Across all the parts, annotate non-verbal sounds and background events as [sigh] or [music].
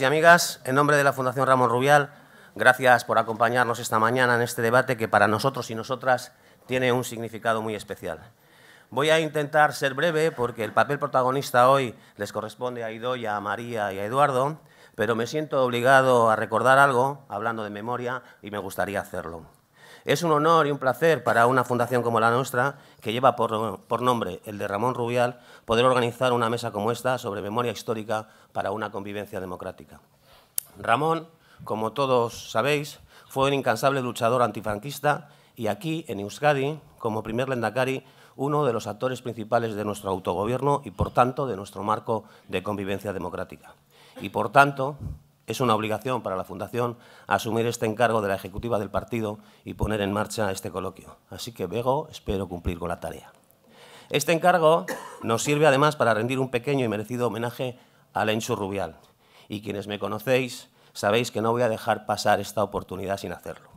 y amigas, en nombre de la Fundación Ramón Rubial, gracias por acompañarnos esta mañana en este debate que para nosotros y nosotras tiene un significado muy especial. Voy a intentar ser breve porque el papel protagonista hoy les corresponde a Idoya, a María y a Eduardo, pero me siento obligado a recordar algo, hablando de memoria, y me gustaría hacerlo. Es un honor y un placer para una fundación como la nuestra, que lleva por, nombre el de Ramón Rubial, poder organizar una mesa como esta sobre memoria histórica para una convivencia democrática. Ramón, como todos sabéis, fue un incansable luchador antifranquista y aquí, en Euskadi, como primer Lendacari, uno de los actores principales de nuestro autogobierno y, por tanto, de nuestro marco de convivencia democrática. Y, por tanto, es una obligación para la Fundación asumir este encargo de la Ejecutiva del Partido y poner en marcha este coloquio. Así que, Bego, espero cumplir con la tarea. Este encargo nos sirve además para rendir un pequeño y merecido homenaje a Lencho Rubial. Y quienes me conocéis sabéis que no voy a dejar pasar esta oportunidad sin hacerlo.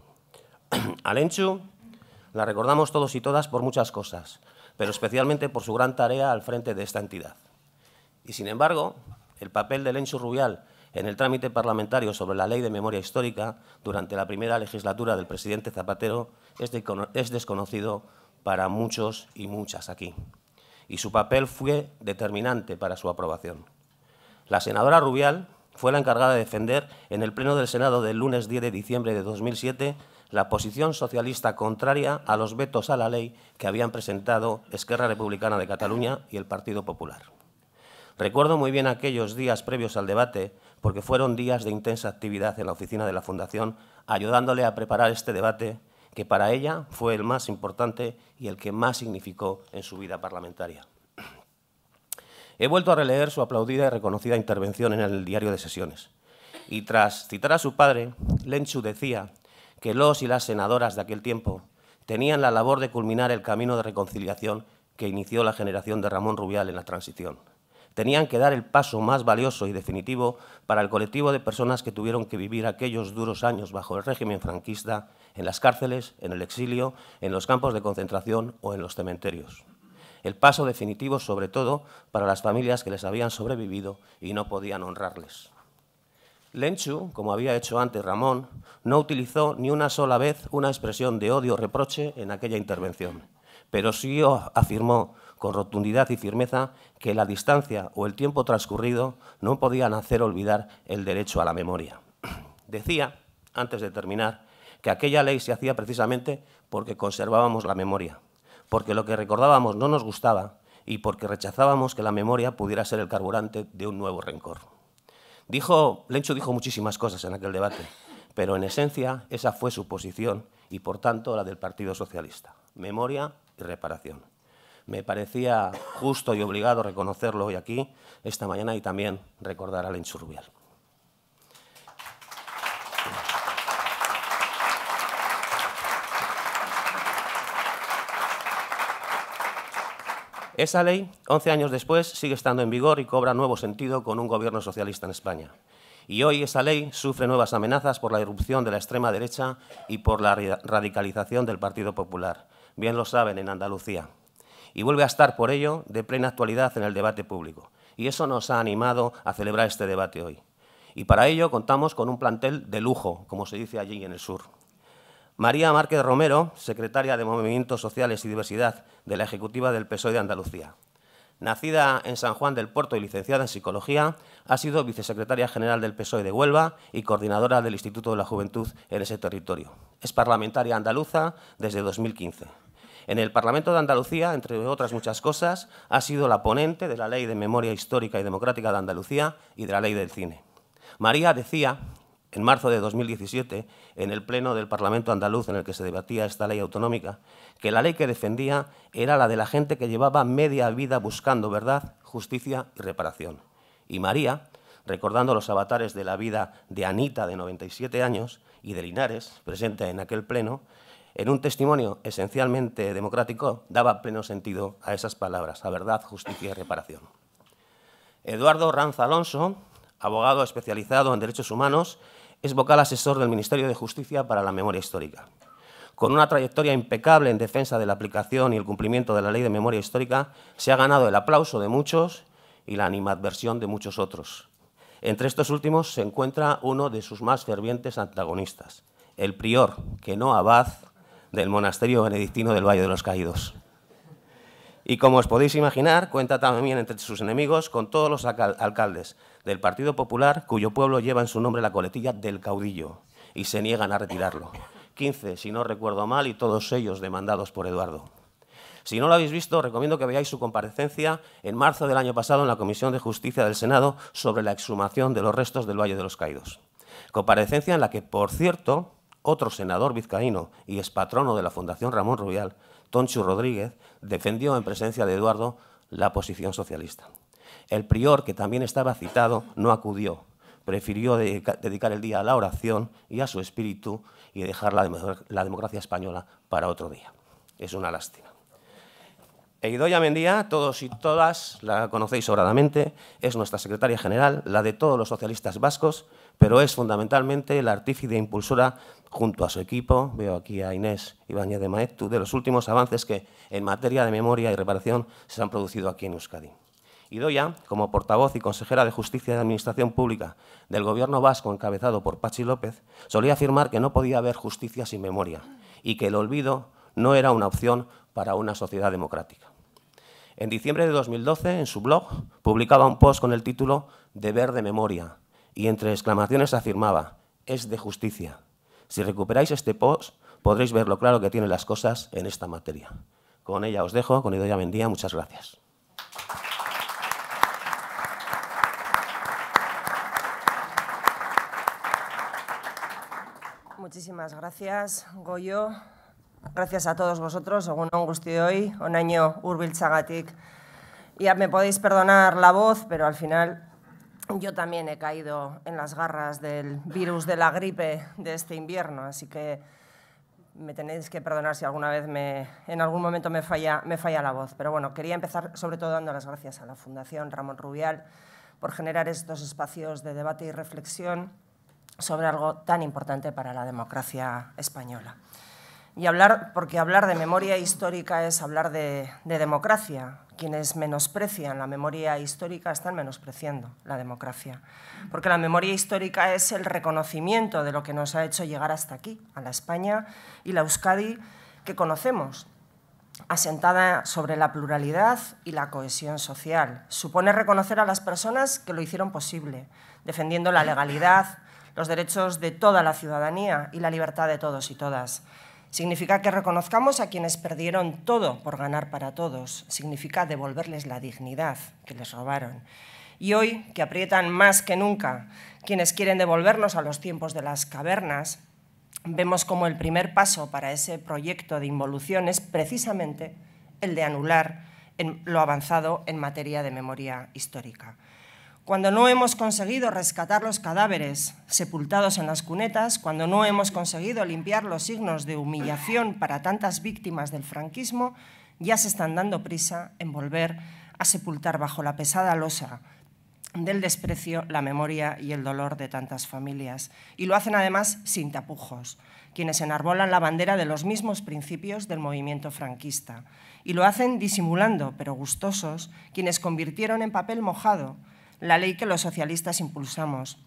a Lencho [clears throat] la recordamos todos y todas por muchas cosas, pero especialmente por su gran tarea al frente de esta entidad. Y sin embargo, el papel de Lencho Rubial en el trámite parlamentario sobre la Ley de Memoria Histórica durante la primera legislatura del presidente Zapatero es desconocido para muchos y muchas aquí, y su papel fue determinante para su aprobación. La senadora Rubial fue la encargada de defender en el Pleno del Senado del lunes 10 de diciembre de 2007 la posición socialista contraria a los vetos a la ley que habían presentado Esquerra Republicana de Cataluña y el Partido Popular. Recuerdo muy bien aquellos días previos al debate porque fueron días de intensa actividad en la oficina de la Fundación, ayudándole a preparar este debate que para ella fue el más importante y el que más significó en su vida parlamentaria. He vuelto a releer su aplaudida y reconocida intervención en el diario de sesiones. Y tras citar a su padre, Lenchu decía que los y las senadoras de aquel tiempo tenían la labor de culminar el camino de reconciliación que inició la generación de Ramón Rubial en la transición tenían que dar el paso más valioso y definitivo para el colectivo de personas que tuvieron que vivir aquellos duros años bajo el régimen franquista, en las cárceles, en el exilio, en los campos de concentración o en los cementerios. El paso definitivo sobre todo para las familias que les habían sobrevivido y no podían honrarles. Lenchu, como había hecho antes Ramón, no utilizó ni una sola vez una expresión de odio o reproche en aquella intervención, pero sí afirmó con rotundidad y firmeza que la distancia o el tiempo transcurrido no podían hacer olvidar el derecho a la memoria. [clears throat] Decía, antes de terminar, que aquella ley se hacía precisamente porque conservábamos la memoria, porque lo que recordábamos no nos gustaba y porque rechazábamos que la memoria pudiera ser el carburante de un nuevo rencor. Dijo, Lencho dijo muchísimas cosas en aquel debate, pero en esencia esa fue su posición y por tanto la del Partido Socialista, memoria y reparación me parecía justo y obligado reconocerlo hoy aquí, esta mañana, y también recordar a Lencho Rubial. Esa ley, 11 años después, sigue estando en vigor y cobra nuevo sentido con un gobierno socialista en España. Y hoy esa ley sufre nuevas amenazas por la irrupción de la extrema derecha y por la radicalización del Partido Popular. Bien lo saben en Andalucía, y vuelve a estar por ello de plena actualidad en el debate público. Y eso nos ha animado a celebrar este debate hoy. Y para ello contamos con un plantel de lujo, como se dice allí en el sur. María Márquez Romero, secretaria de Movimientos Sociales y Diversidad de la Ejecutiva del PSOE de Andalucía. Nacida en San Juan del Puerto y licenciada en Psicología, ha sido vicesecretaria general del PSOE de Huelva y coordinadora del Instituto de la Juventud en ese territorio. Es parlamentaria andaluza desde 2015. En el Parlamento de Andalucía, entre otras muchas cosas, ha sido la ponente de la Ley de Memoria Histórica y Democrática de Andalucía y de la Ley del Cine. María decía, en marzo de 2017, en el Pleno del Parlamento andaluz en el que se debatía esta ley autonómica, que la ley que defendía era la de la gente que llevaba media vida buscando verdad, justicia y reparación. Y María, recordando los avatares de la vida de Anita, de 97 años, y de Linares, presente en aquel Pleno, en un testimonio esencialmente democrático, daba pleno sentido a esas palabras, a verdad, justicia y reparación. Eduardo Ranz Alonso, abogado especializado en derechos humanos, es vocal asesor del Ministerio de Justicia para la Memoria Histórica. Con una trayectoria impecable en defensa de la aplicación y el cumplimiento de la Ley de Memoria Histórica, se ha ganado el aplauso de muchos y la animadversión de muchos otros. Entre estos últimos se encuentra uno de sus más fervientes antagonistas, el prior, que no abad, del monasterio benedictino del Valle de los Caídos. Y como os podéis imaginar, cuenta también entre sus enemigos con todos los alcaldes del Partido Popular cuyo pueblo lleva en su nombre la coletilla del caudillo y se niegan a retirarlo. 15, si no recuerdo mal, y todos ellos demandados por Eduardo. Si no lo habéis visto, recomiendo que veáis su comparecencia en marzo del año pasado en la Comisión de Justicia del Senado sobre la exhumación de los restos del Valle de los Caídos. Comparecencia en la que, por cierto, otro senador vizcaíno y expatrono de la Fundación Ramón Rubial, Tonchu Rodríguez, defendió en presencia de Eduardo la posición socialista. El prior, que también estaba citado, no acudió. Prefirió dedicar el día a la oración y a su espíritu y dejar la, democracia española para otro día. Es una lástima. Eidoya Mendía, todos y todas la conocéis sobradamente, es nuestra secretaria general, la de todos los socialistas vascos, pero es fundamentalmente la artífice e impulsora junto a su equipo, veo aquí a Inés Ibáñez de Maeztu, de los últimos avances que en materia de memoria y reparación se han producido aquí en Euskadi. Idoya, como portavoz y consejera de Justicia y Administración Pública del Gobierno vasco encabezado por Pachi López, solía afirmar que no podía haber justicia sin memoria y que el olvido no era una opción para una sociedad democrática. En diciembre de 2012, en su blog, publicaba un post con el título Deber de memoria y entre exclamaciones afirmaba, es de justicia, si recuperáis este post, podréis ver lo claro que tienen las cosas en esta materia. Con ella os dejo, con ella vendía. muchas gracias. Muchísimas gracias, Goyo. Gracias a todos vosotros, Un según hoy, un año Chagatik. Ya me podéis perdonar la voz, pero al final yo también he caído en las garras del virus de la gripe de este invierno, así que me tenéis que perdonar si alguna vez me, en algún momento me falla, me falla la voz. Pero bueno, quería empezar sobre todo dando las gracias a la Fundación Ramón Rubial por generar estos espacios de debate y reflexión sobre algo tan importante para la democracia española. Y hablar, porque hablar de memoria histórica es hablar de, de democracia. Quienes menosprecian la memoria histórica están menospreciando la democracia. Porque la memoria histórica es el reconocimiento de lo que nos ha hecho llegar hasta aquí, a la España y la Euskadi que conocemos, asentada sobre la pluralidad y la cohesión social. Supone reconocer a las personas que lo hicieron posible, defendiendo la legalidad, los derechos de toda la ciudadanía y la libertad de todos y todas. Significa que reconozcamos a quienes perdieron todo por ganar para todos. Significa devolverles la dignidad que les robaron. Y hoy, que aprietan más que nunca quienes quieren devolvernos a los tiempos de las cavernas, vemos como el primer paso para ese proyecto de involución es precisamente el de anular lo avanzado en materia de memoria histórica cuando no hemos conseguido rescatar los cadáveres sepultados en las cunetas, cuando no hemos conseguido limpiar los signos de humillación para tantas víctimas del franquismo, ya se están dando prisa en volver a sepultar bajo la pesada losa del desprecio, la memoria y el dolor de tantas familias. Y lo hacen además sin tapujos, quienes enarbolan la bandera de los mismos principios del movimiento franquista. Y lo hacen disimulando, pero gustosos, quienes convirtieron en papel mojado la ley que los socialistas impulsamos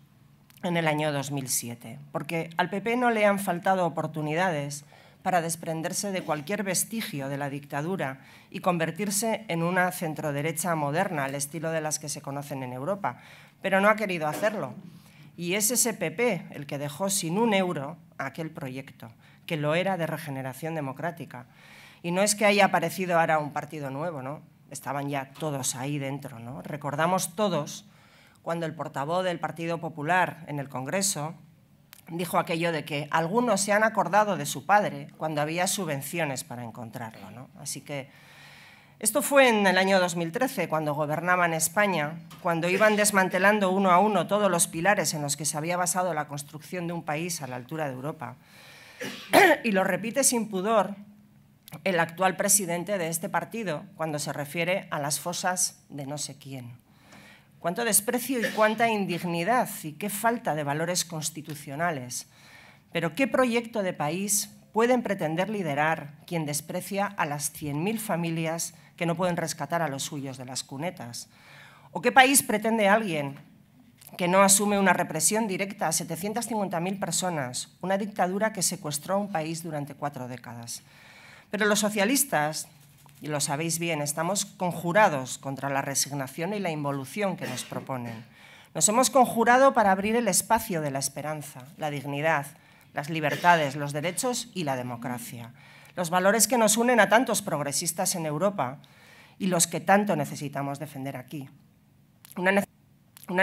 en el año 2007, porque al PP no le han faltado oportunidades para desprenderse de cualquier vestigio de la dictadura y convertirse en una centroderecha moderna, al estilo de las que se conocen en Europa, pero no ha querido hacerlo. Y es ese PP el que dejó sin un euro aquel proyecto, que lo era de regeneración democrática. Y no es que haya aparecido ahora un partido nuevo, ¿no? estaban ya todos ahí dentro. ¿no? Recordamos todos cuando el portavoz del Partido Popular en el Congreso dijo aquello de que algunos se han acordado de su padre cuando había subvenciones para encontrarlo. Así que esto fue en el año 2013, cuando gobernaban España, cuando iban desmantelando uno a uno todos los pilares en los que se había basado la construcción de un país a la altura de Europa. [clears throat] Y lo repite sin pudor el actual presidente de este partido cuando se refiere a las fosas de no sé quién. Cuánto desprecio y cuánta indignidad y qué falta de valores constitucionales. Pero ¿qué proyecto de país pueden pretender liderar quien desprecia a las 100.000 familias que no pueden rescatar a los suyos de las cunetas? ¿O qué país pretende alguien que no asume una represión directa a 750.000 personas, una dictadura que secuestró a un país durante cuatro décadas? Pero los socialistas, y lo sabéis bien, estamos conjurados contra la resignación y la involución que nos proponen. Nos hemos conjurado para abrir el espacio de la esperanza, la dignidad, las libertades, los derechos y la democracia, los valores que nos unen a tantos progresistas en Europa y los que tanto necesitamos defender aquí. Una,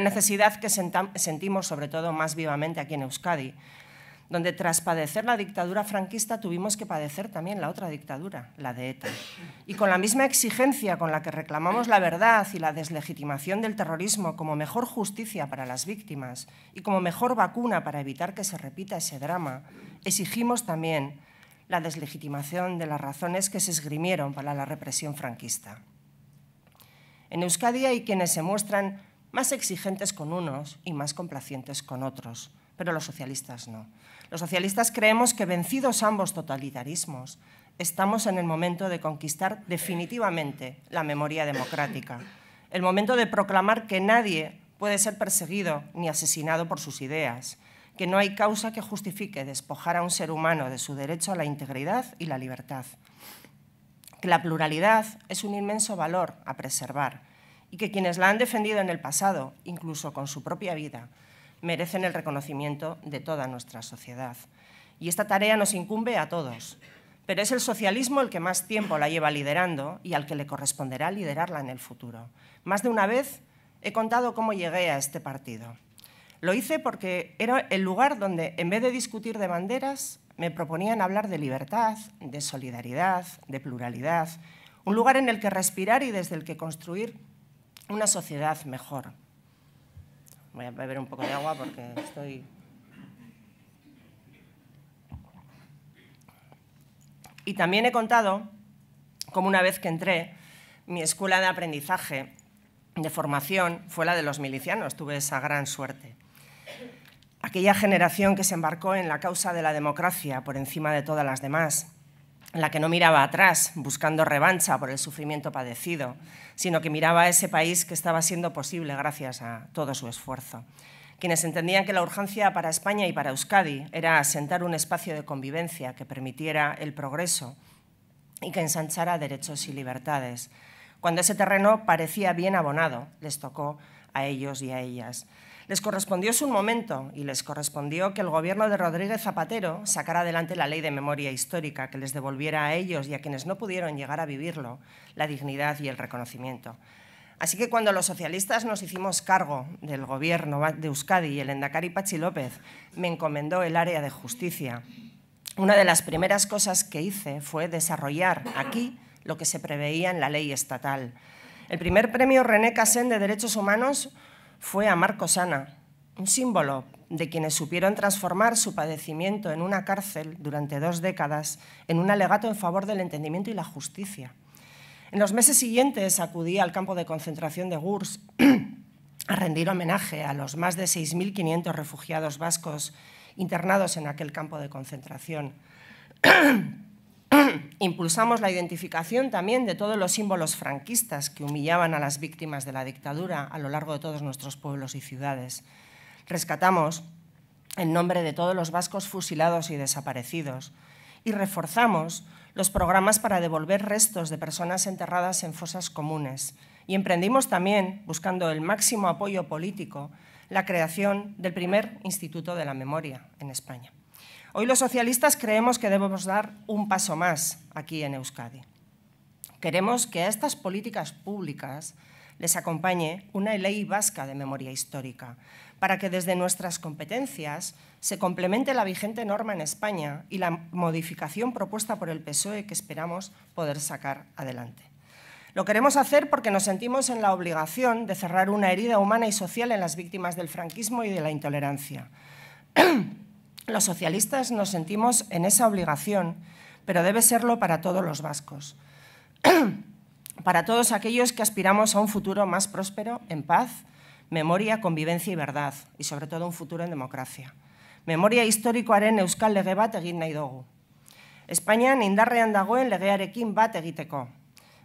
necesidad que sentimos sobre todo más vivamente aquí en Euskadi, donde tras padecer la dictadura franquista tuvimos que padecer también la otra dictadura, la de ETA. Y con la misma exigencia con la que reclamamos la verdad y la deslegitimación del terrorismo como mejor justicia para las víctimas y como mejor vacuna para evitar que se repita ese drama, exigimos también la deslegitimación de las razones que se esgrimieron para la represión franquista. En Euskadi hay quienes se muestran más exigentes con unos y más complacientes con otros, pero los socialistas no. Los socialistas creemos que vencidos ambos totalitarismos, estamos en el momento de conquistar definitivamente la memoria democrática, el momento de proclamar que nadie puede ser perseguido ni asesinado por sus ideas, que no hay causa que justifique despojar a un ser humano de su derecho a la integridad y la libertad, que la pluralidad es un inmenso valor a preservar y que quienes la han defendido en el pasado, incluso con su propia vida, merecen el reconocimiento de toda nuestra sociedad. Y esta tarea nos incumbe a todos, pero es el socialismo el que más tiempo la lleva liderando y al que le corresponderá liderarla en el futuro. Más de una vez he contado cómo llegué a este partido. Lo hice porque era el lugar donde, en vez de discutir de banderas, me proponían hablar de libertad, de solidaridad, de pluralidad, un lugar en el que respirar y desde el que construir una sociedad mejor. Voy a beber un poco de agua porque estoy... Y también he contado cómo una vez que entré, mi escuela de aprendizaje, de formación, fue la de los milicianos. Tuve esa gran suerte. Aquella generación que se embarcó en la causa de la democracia por encima de todas las demás la que no miraba atrás buscando revancha por el sufrimiento padecido, sino que miraba a ese país que estaba siendo posible gracias a todo su esfuerzo. Quienes entendían que la urgencia para España y para Euskadi era asentar un espacio de convivencia que permitiera el progreso y que ensanchara derechos y libertades. Cuando ese terreno parecía bien abonado, les tocó a ellos y a ellas. Les correspondió su momento y les correspondió que el gobierno de Rodríguez Zapatero sacara adelante la ley de memoria histórica que les devolviera a ellos y a quienes no pudieron llegar a vivirlo la dignidad y el reconocimiento. Así que cuando los socialistas nos hicimos cargo del gobierno de Euskadi y el endacari Pachi López me encomendó el área de justicia, una de las primeras cosas que hice fue desarrollar aquí lo que se preveía en la ley estatal. El primer premio René Casen de Derechos Humanos fue a Marco Sana, un símbolo de quienes supieron transformar su padecimiento en una cárcel durante dos décadas en un alegato en favor del entendimiento y la justicia. En los meses siguientes acudí al campo de concentración de Gurs [clears throat] a rendir homenaje a los más de 6.500 refugiados vascos internados en aquel campo de concentración. [clears throat] [clears throat] Impulsamos la identificación también de todos los símbolos franquistas que humillaban a las víctimas de la dictadura a lo largo de todos nuestros pueblos y ciudades. Rescatamos el nombre de todos los vascos fusilados y desaparecidos y reforzamos los programas para devolver restos de personas enterradas en fosas comunes. Y emprendimos también, buscando el máximo apoyo político, la creación del primer Instituto de la Memoria en España. Hoy los socialistas creemos que debemos dar un paso más aquí en Euskadi. Queremos que a estas políticas públicas les acompañe una ley vasca de memoria histórica, para que desde nuestras competencias se complemente la vigente norma en España y la modificación propuesta por el PSOE que esperamos poder sacar adelante. Lo queremos hacer porque nos sentimos en la obligación de cerrar una herida humana y social en las víctimas del franquismo y de la intolerancia. [clears throat] Los socialistas nos sentimos en esa obligación, pero debe serlo para todos los vascos. [clears throat] Para todos aquellos que aspiramos a un futuro más próspero en paz, memoria, convivencia y verdad y sobre todo un futuro en democracia. Memoria historikoaren euskal lege bat egin nahi dugu. Espainian indarrean dagoen legearekin bat egiteko.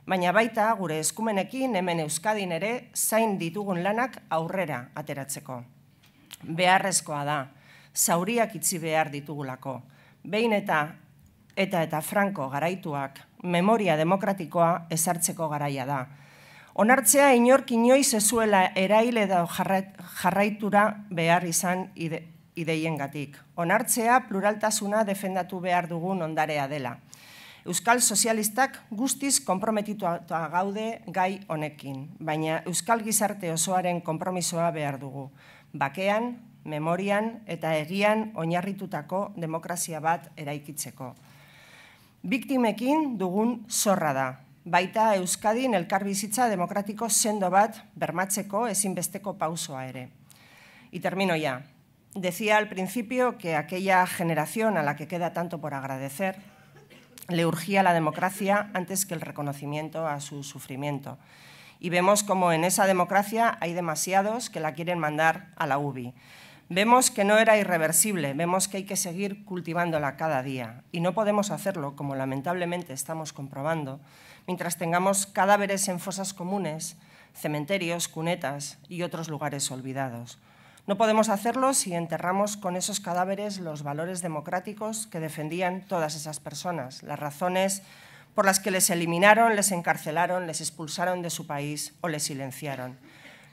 Baina baita gure eskumenekin hemen Euskadin ere zain ditugun lanak aurrera ateratzeko. Beharrezkoa da zauriak itzi behar ditugulako. Behin eta eta eta franko garaituak memoria demokratikoa ezartzeko garaia da. Onartzea inork inoiz ezuela eraile da jarraitura behar izan ideien gatik. Onartzea pluraltasuna defendatu behar dugun ondarea dela. Euskal sozialistak guztiz komprometituta gaude gai honekin, baina Euskal gizarte osoaren konpromisoa behar dugu. Bakean, memorian eta egian oinarritutako demokrazia bat eraikitzeko. Biktimekin dugun zorra da. Baita Euskadin elkarbizitza demokratiko sendo bat bermatzeko ezinbesteko pausoa ere. Y termino ya. Decía al principio que aquella generación a la que queda tanto por agradecer le urgía la democracia antes que el reconocimiento a su sufrimiento. Y vemos como en esa democracia hay demasiados que la quieren mandar a la UBI. Vemos que no era irreversible, vemos que hay que seguir cultivándola cada día y no podemos hacerlo, como lamentablemente estamos comprobando, mientras tengamos cadáveres en fosas comunes, cementerios, cunetas y otros lugares olvidados. No podemos hacerlo si enterramos con esos cadáveres los valores democráticos que defendían todas esas personas, las razones por las que les eliminaron, les encarcelaron, les expulsaron de su país o les silenciaron.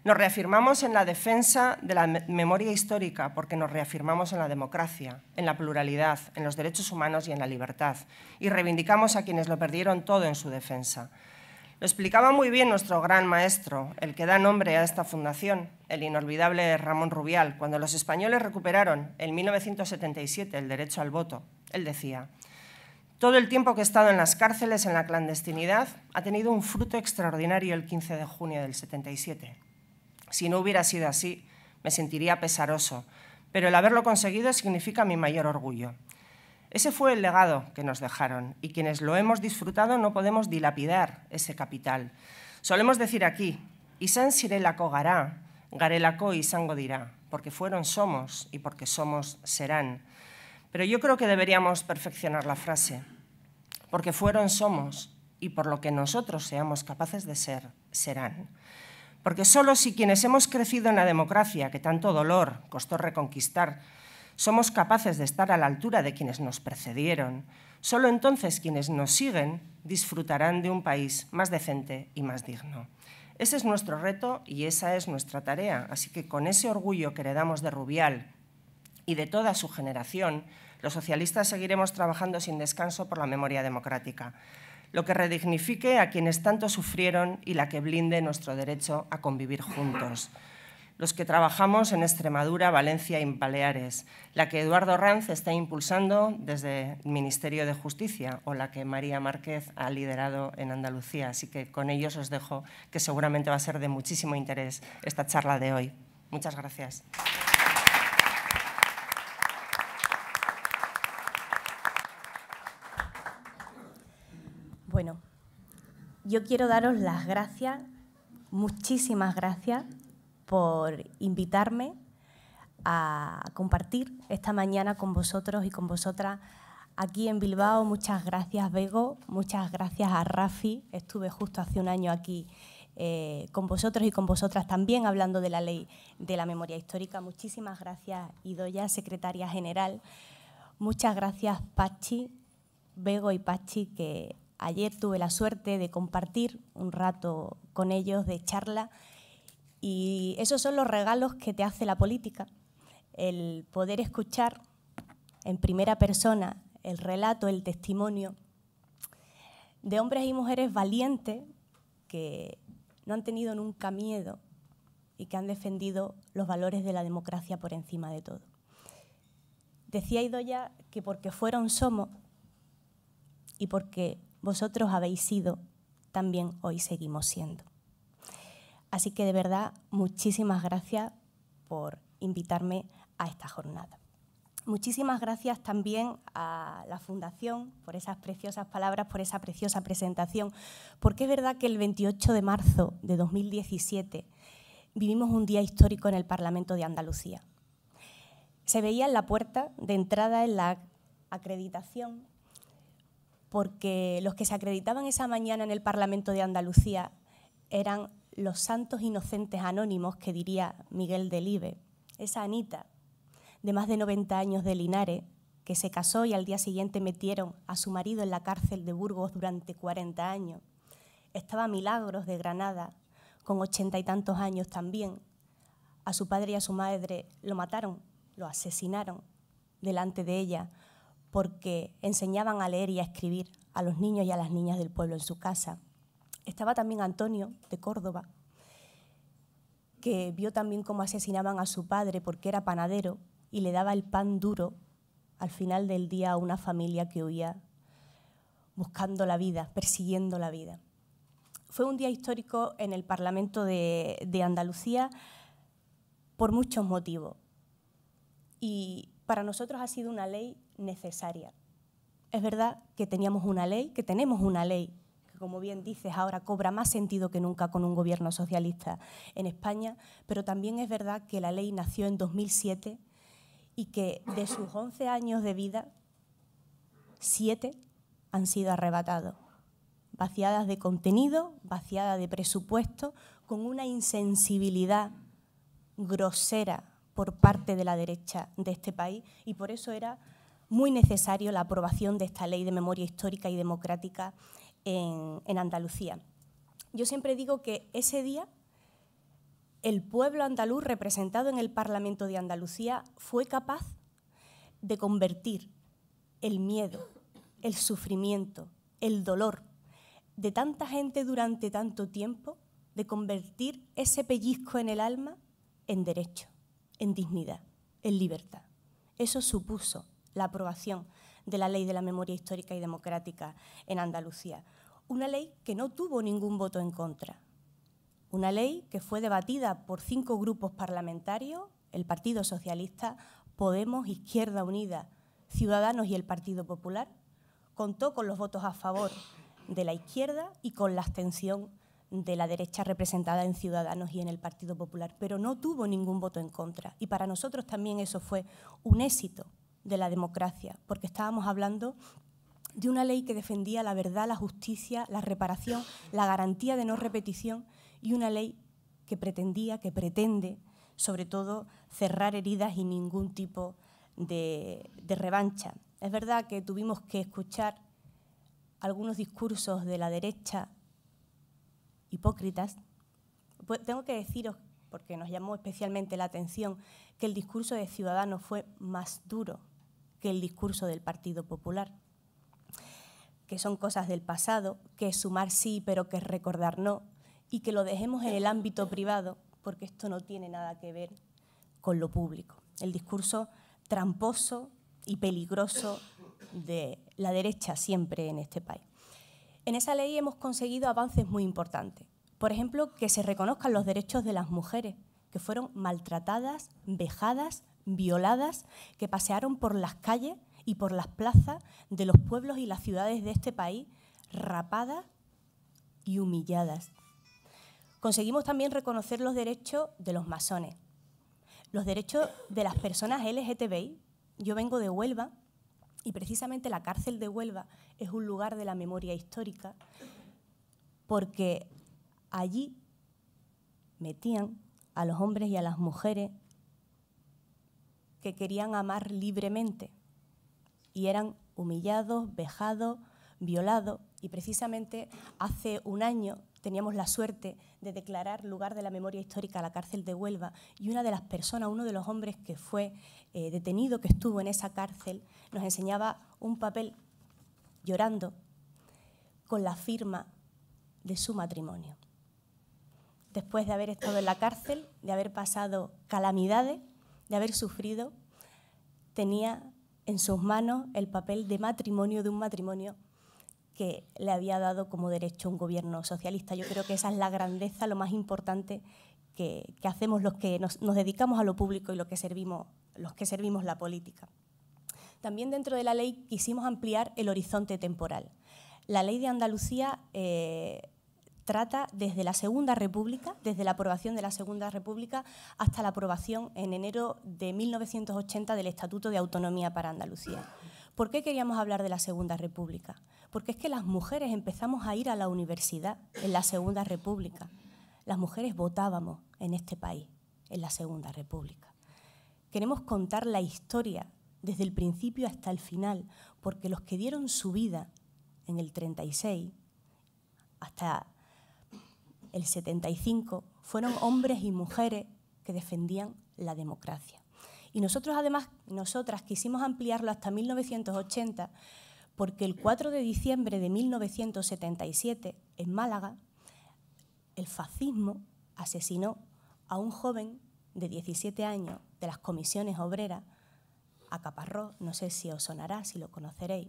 Nos reafirmamos en la defensa de la memoria histórica porque nos reafirmamos en la democracia, en la pluralidad, en los derechos humanos y en la libertad, y reivindicamos a quienes lo perdieron todo en su defensa. Lo explicaba muy bien nuestro gran maestro, el que da nombre a esta fundación, el inolvidable Ramón Rubial, cuando los españoles recuperaron en 1977 el derecho al voto. Él decía, todo el tiempo que he estado en las cárceles, en la clandestinidad, ha tenido un fruto extraordinario el 15 de junio del 77 si no hubiera sido así, me sentiría pesaroso, pero el haberlo conseguido significa mi mayor orgullo. Ese fue el legado que nos dejaron y quienes lo hemos disfrutado no podemos dilapidar ese capital. Solemos decir aquí, Isan Sirelako Gará, Garelako sango dirá porque fueron somos y porque somos serán. Pero yo creo que deberíamos perfeccionar la frase, porque fueron somos y por lo que nosotros seamos capaces de ser, serán. Porque solo si quienes hemos crecido en la democracia, que tanto dolor costó reconquistar, somos capaces de estar a la altura de quienes nos precedieron, solo entonces quienes nos siguen disfrutarán de un país más decente y más digno. Ese es nuestro reto y esa es nuestra tarea. Así que con ese orgullo que heredamos de Rubial y de toda su generación, los socialistas seguiremos trabajando sin descanso por la memoria democrática lo que redignifique a quienes tanto sufrieron y la que blinde nuestro derecho a convivir juntos. Los que trabajamos en Extremadura, Valencia y Baleares, la que Eduardo Ranz está impulsando desde el Ministerio de Justicia o la que María Márquez ha liderado en Andalucía. Así que con ellos os dejo, que seguramente va a ser de muchísimo interés esta charla de hoy. Muchas gracias. yo quiero daros las gracias, muchísimas gracias por invitarme a compartir esta mañana con vosotros y con vosotras aquí en Bilbao. Muchas gracias, Bego. Muchas gracias a Rafi. Estuve justo hace un año aquí eh, con vosotros y con vosotras también hablando de la ley de la memoria histórica. Muchísimas gracias, Idoya, secretaria general. Muchas gracias, Pachi, Bego y Pachi, que Ayer tuve la suerte de compartir un rato con ellos de charla y esos son los regalos que te hace la política, el poder escuchar en primera persona el relato, el testimonio de hombres y mujeres valientes que no han tenido nunca miedo y que han defendido los valores de la democracia por encima de todo. Decía Idoya que porque fueron somos y porque vosotros habéis sido, también hoy seguimos siendo. Así que de verdad, muchísimas gracias por invitarme a esta jornada. Muchísimas gracias también a la Fundación por esas preciosas palabras, por esa preciosa presentación, porque es verdad que el 28 de marzo de 2017 vivimos un día histórico en el Parlamento de Andalucía. Se veía en la puerta de entrada en la acreditación porque los que se acreditaban esa mañana en el Parlamento de Andalucía eran los santos inocentes anónimos que diría Miguel Delibe, esa Anita, de más de 90 años de Linares, que se casó y al día siguiente metieron a su marido en la cárcel de Burgos durante 40 años. Estaba Milagros de Granada, con ochenta y tantos años también. A su padre y a su madre lo mataron, lo asesinaron delante de ella porque enseñaban a leer y a escribir a los niños y a las niñas del pueblo en su casa. Estaba también Antonio de Córdoba, que vio también cómo asesinaban a su padre porque era panadero y le daba el pan duro al final del día a una familia que huía buscando la vida, persiguiendo la vida. Fue un día histórico en el Parlamento de, de Andalucía por muchos motivos. Y para nosotros ha sido una ley necesaria. Es verdad que teníamos una ley, que tenemos una ley, que como bien dices ahora cobra más sentido que nunca con un gobierno socialista en España, pero también es verdad que la ley nació en 2007 y que de sus 11 años de vida, 7 han sido arrebatados, vaciadas de contenido, vaciadas de presupuesto, con una insensibilidad grosera por parte de la derecha de este país y por eso era muy necesario la aprobación de esta ley de memoria histórica y democrática en, en Andalucía. Yo siempre digo que ese día el pueblo andaluz representado en el Parlamento de Andalucía fue capaz de convertir el miedo, el sufrimiento, el dolor de tanta gente durante tanto tiempo, de convertir ese pellizco en el alma en derecho, en dignidad, en libertad. Eso supuso la aprobación de la Ley de la Memoria Histórica y Democrática en Andalucía. Una ley que no tuvo ningún voto en contra. Una ley que fue debatida por cinco grupos parlamentarios, el Partido Socialista, Podemos, Izquierda Unida, Ciudadanos y el Partido Popular. Contó con los votos a favor de la izquierda y con la abstención de la derecha representada en Ciudadanos y en el Partido Popular, pero no tuvo ningún voto en contra. Y para nosotros también eso fue un éxito, de la democracia, porque estábamos hablando de una ley que defendía la verdad, la justicia, la reparación, la garantía de no repetición y una ley que pretendía, que pretende, sobre todo, cerrar heridas y ningún tipo de, revancha. Es verdad que tuvimos que escuchar algunos discursos de la derecha hipócritas. Pues tengo que deciros, porque nos llamó especialmente la atención, que el discurso de Ciudadanos fue más duro que el discurso del Partido Popular, que son cosas del pasado, que es sumar sí pero que es recordar no, y que lo dejemos en el ámbito privado, porque esto no tiene nada que ver con lo público. El discurso tramposo y peligroso de la derecha siempre en este país. En esa ley hemos conseguido avances muy importantes. Por ejemplo, que se reconozcan los derechos de las mujeres que fueron maltratadas, vejadas violadas que pasearon por las calles y por las plazas de los pueblos y las ciudades de este país, rapadas y humilladas. Conseguimos también reconocer los derechos de los masones, los derechos de las personas LGTBI. Yo vengo de Huelva y precisamente la cárcel de Huelva es un lugar de la memoria histórica porque allí metían a los hombres y a las mujeres que querían amar libremente y eran humillados, vejados, violados. Y precisamente hace un año teníamos la suerte de declarar lugar de la memoria histórica la cárcel de Huelva y una de las personas, uno de los hombres que fue eh, detenido, que estuvo en esa cárcel, nos enseñaba un papel llorando con la firma de su matrimonio. Después de haber estado en la cárcel, de haber pasado calamidades, de haber sufrido, tenía en sus manos el papel de matrimonio de un matrimonio que le había dado como derecho un gobierno socialista. Yo creo que esa es la grandeza, lo más importante que, hacemos los que nos, dedicamos a lo público y lo que servimos, los que servimos la política. También dentro de la ley quisimos ampliar el horizonte temporal. La ley de Andalucía eh, trata desde la Segunda República, desde la aprobación de la Segunda República hasta la aprobación en enero de 1980 del Estatuto de Autonomía para Andalucía. ¿Por qué queríamos hablar de la Segunda República? Porque es que las mujeres empezamos a ir a la universidad en la Segunda República. Las mujeres votábamos en este país, en la Segunda República. Queremos contar la historia desde el principio hasta el final, porque los que dieron su vida en el 36 hasta el 75, fueron hombres y mujeres que defendían la democracia. Y nosotros además, nosotras quisimos ampliarlo hasta 1980 porque el 4 de diciembre de 1977, en Málaga, el fascismo asesinó a un joven de 17 años de las comisiones obreras, a no sé si os sonará, si lo conoceréis,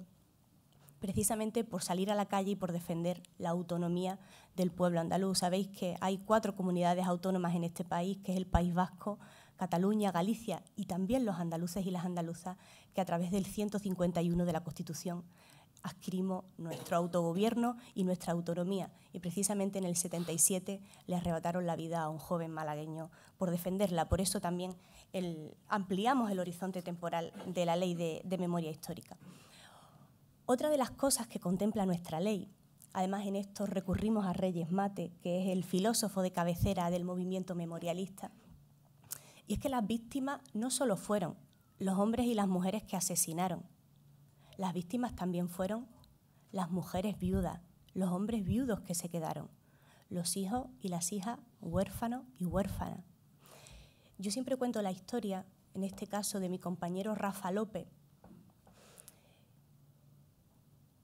precisamente por salir a la calle y por defender la autonomía del pueblo andaluz. Sabéis que hay cuatro comunidades autónomas en este país, que es el País Vasco, Cataluña, Galicia y también los andaluces y las andaluzas, que a través del 151 de la Constitución adquirimos nuestro autogobierno y nuestra autonomía. Y precisamente en el 77 le arrebataron la vida a un joven malagueño por defenderla. Por eso también ampliamos el horizonte temporal de la ley de memoria histórica. Otra de las cosas que contempla nuestra ley, además en esto recurrimos a Reyes Mate, que es el filósofo de cabecera del movimiento memorialista, y es que las víctimas no solo fueron los hombres y las mujeres que asesinaron, las víctimas también fueron las mujeres viudas, los hombres viudos que se quedaron, los hijos y las hijas huérfanos y huérfanas. Yo siempre cuento la historia, en este caso de mi compañero Rafa López,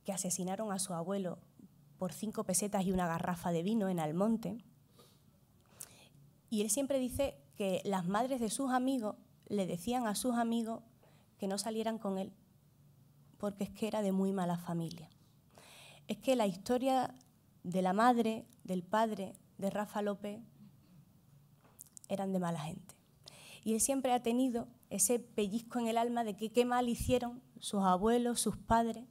que asesinaron a su abuelo por cinco pesetas y una garrafa de vino en Almonte. Y él siempre dice que las madres de sus amigos le decían a sus amigos que no salieran con él, porque es que era de muy mala familia. Es que la historia de la madre, del padre, de Rafa López, eran de mala gente. Y él siempre ha tenido ese pellizco en el alma de que qué mal hicieron sus abuelos, sus padres,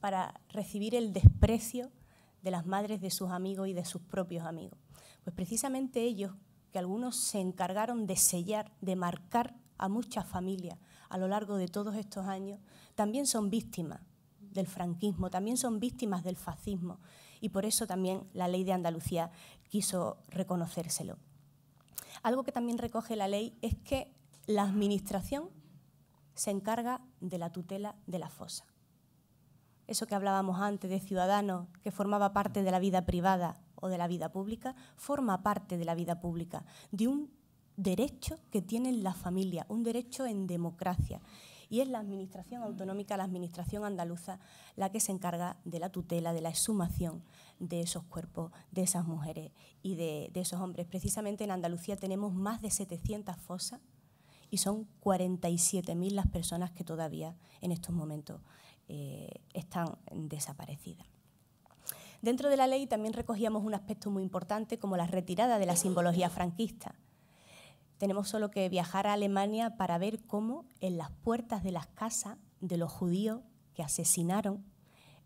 para recibir el desprecio de las madres de sus amigos y de sus propios amigos. Pues precisamente ellos, que algunos se encargaron de sellar, de marcar a muchas familias a lo largo de todos estos años, también son víctimas del franquismo, también son víctimas del fascismo y por eso también la ley de Andalucía quiso reconocérselo. Algo que también recoge la ley es que la Administración se encarga de la tutela de la fosa eso que hablábamos antes de ciudadano que formaba parte de la vida privada o de la vida pública, forma parte de la vida pública, de un derecho que tienen la familia, un derecho en democracia. Y es la Administración Autonómica, la Administración Andaluza, la que se encarga de la tutela, de la exhumación de esos cuerpos, de esas mujeres y de, de esos hombres. Precisamente en Andalucía tenemos más de 700 fosas y son 47.000 las personas que todavía en estos momentos eh, están desaparecidas. Dentro de la ley también recogíamos un aspecto muy importante como la retirada de la simbología franquista. Tenemos solo que viajar a Alemania para ver cómo en las puertas de las casas de los judíos que asesinaron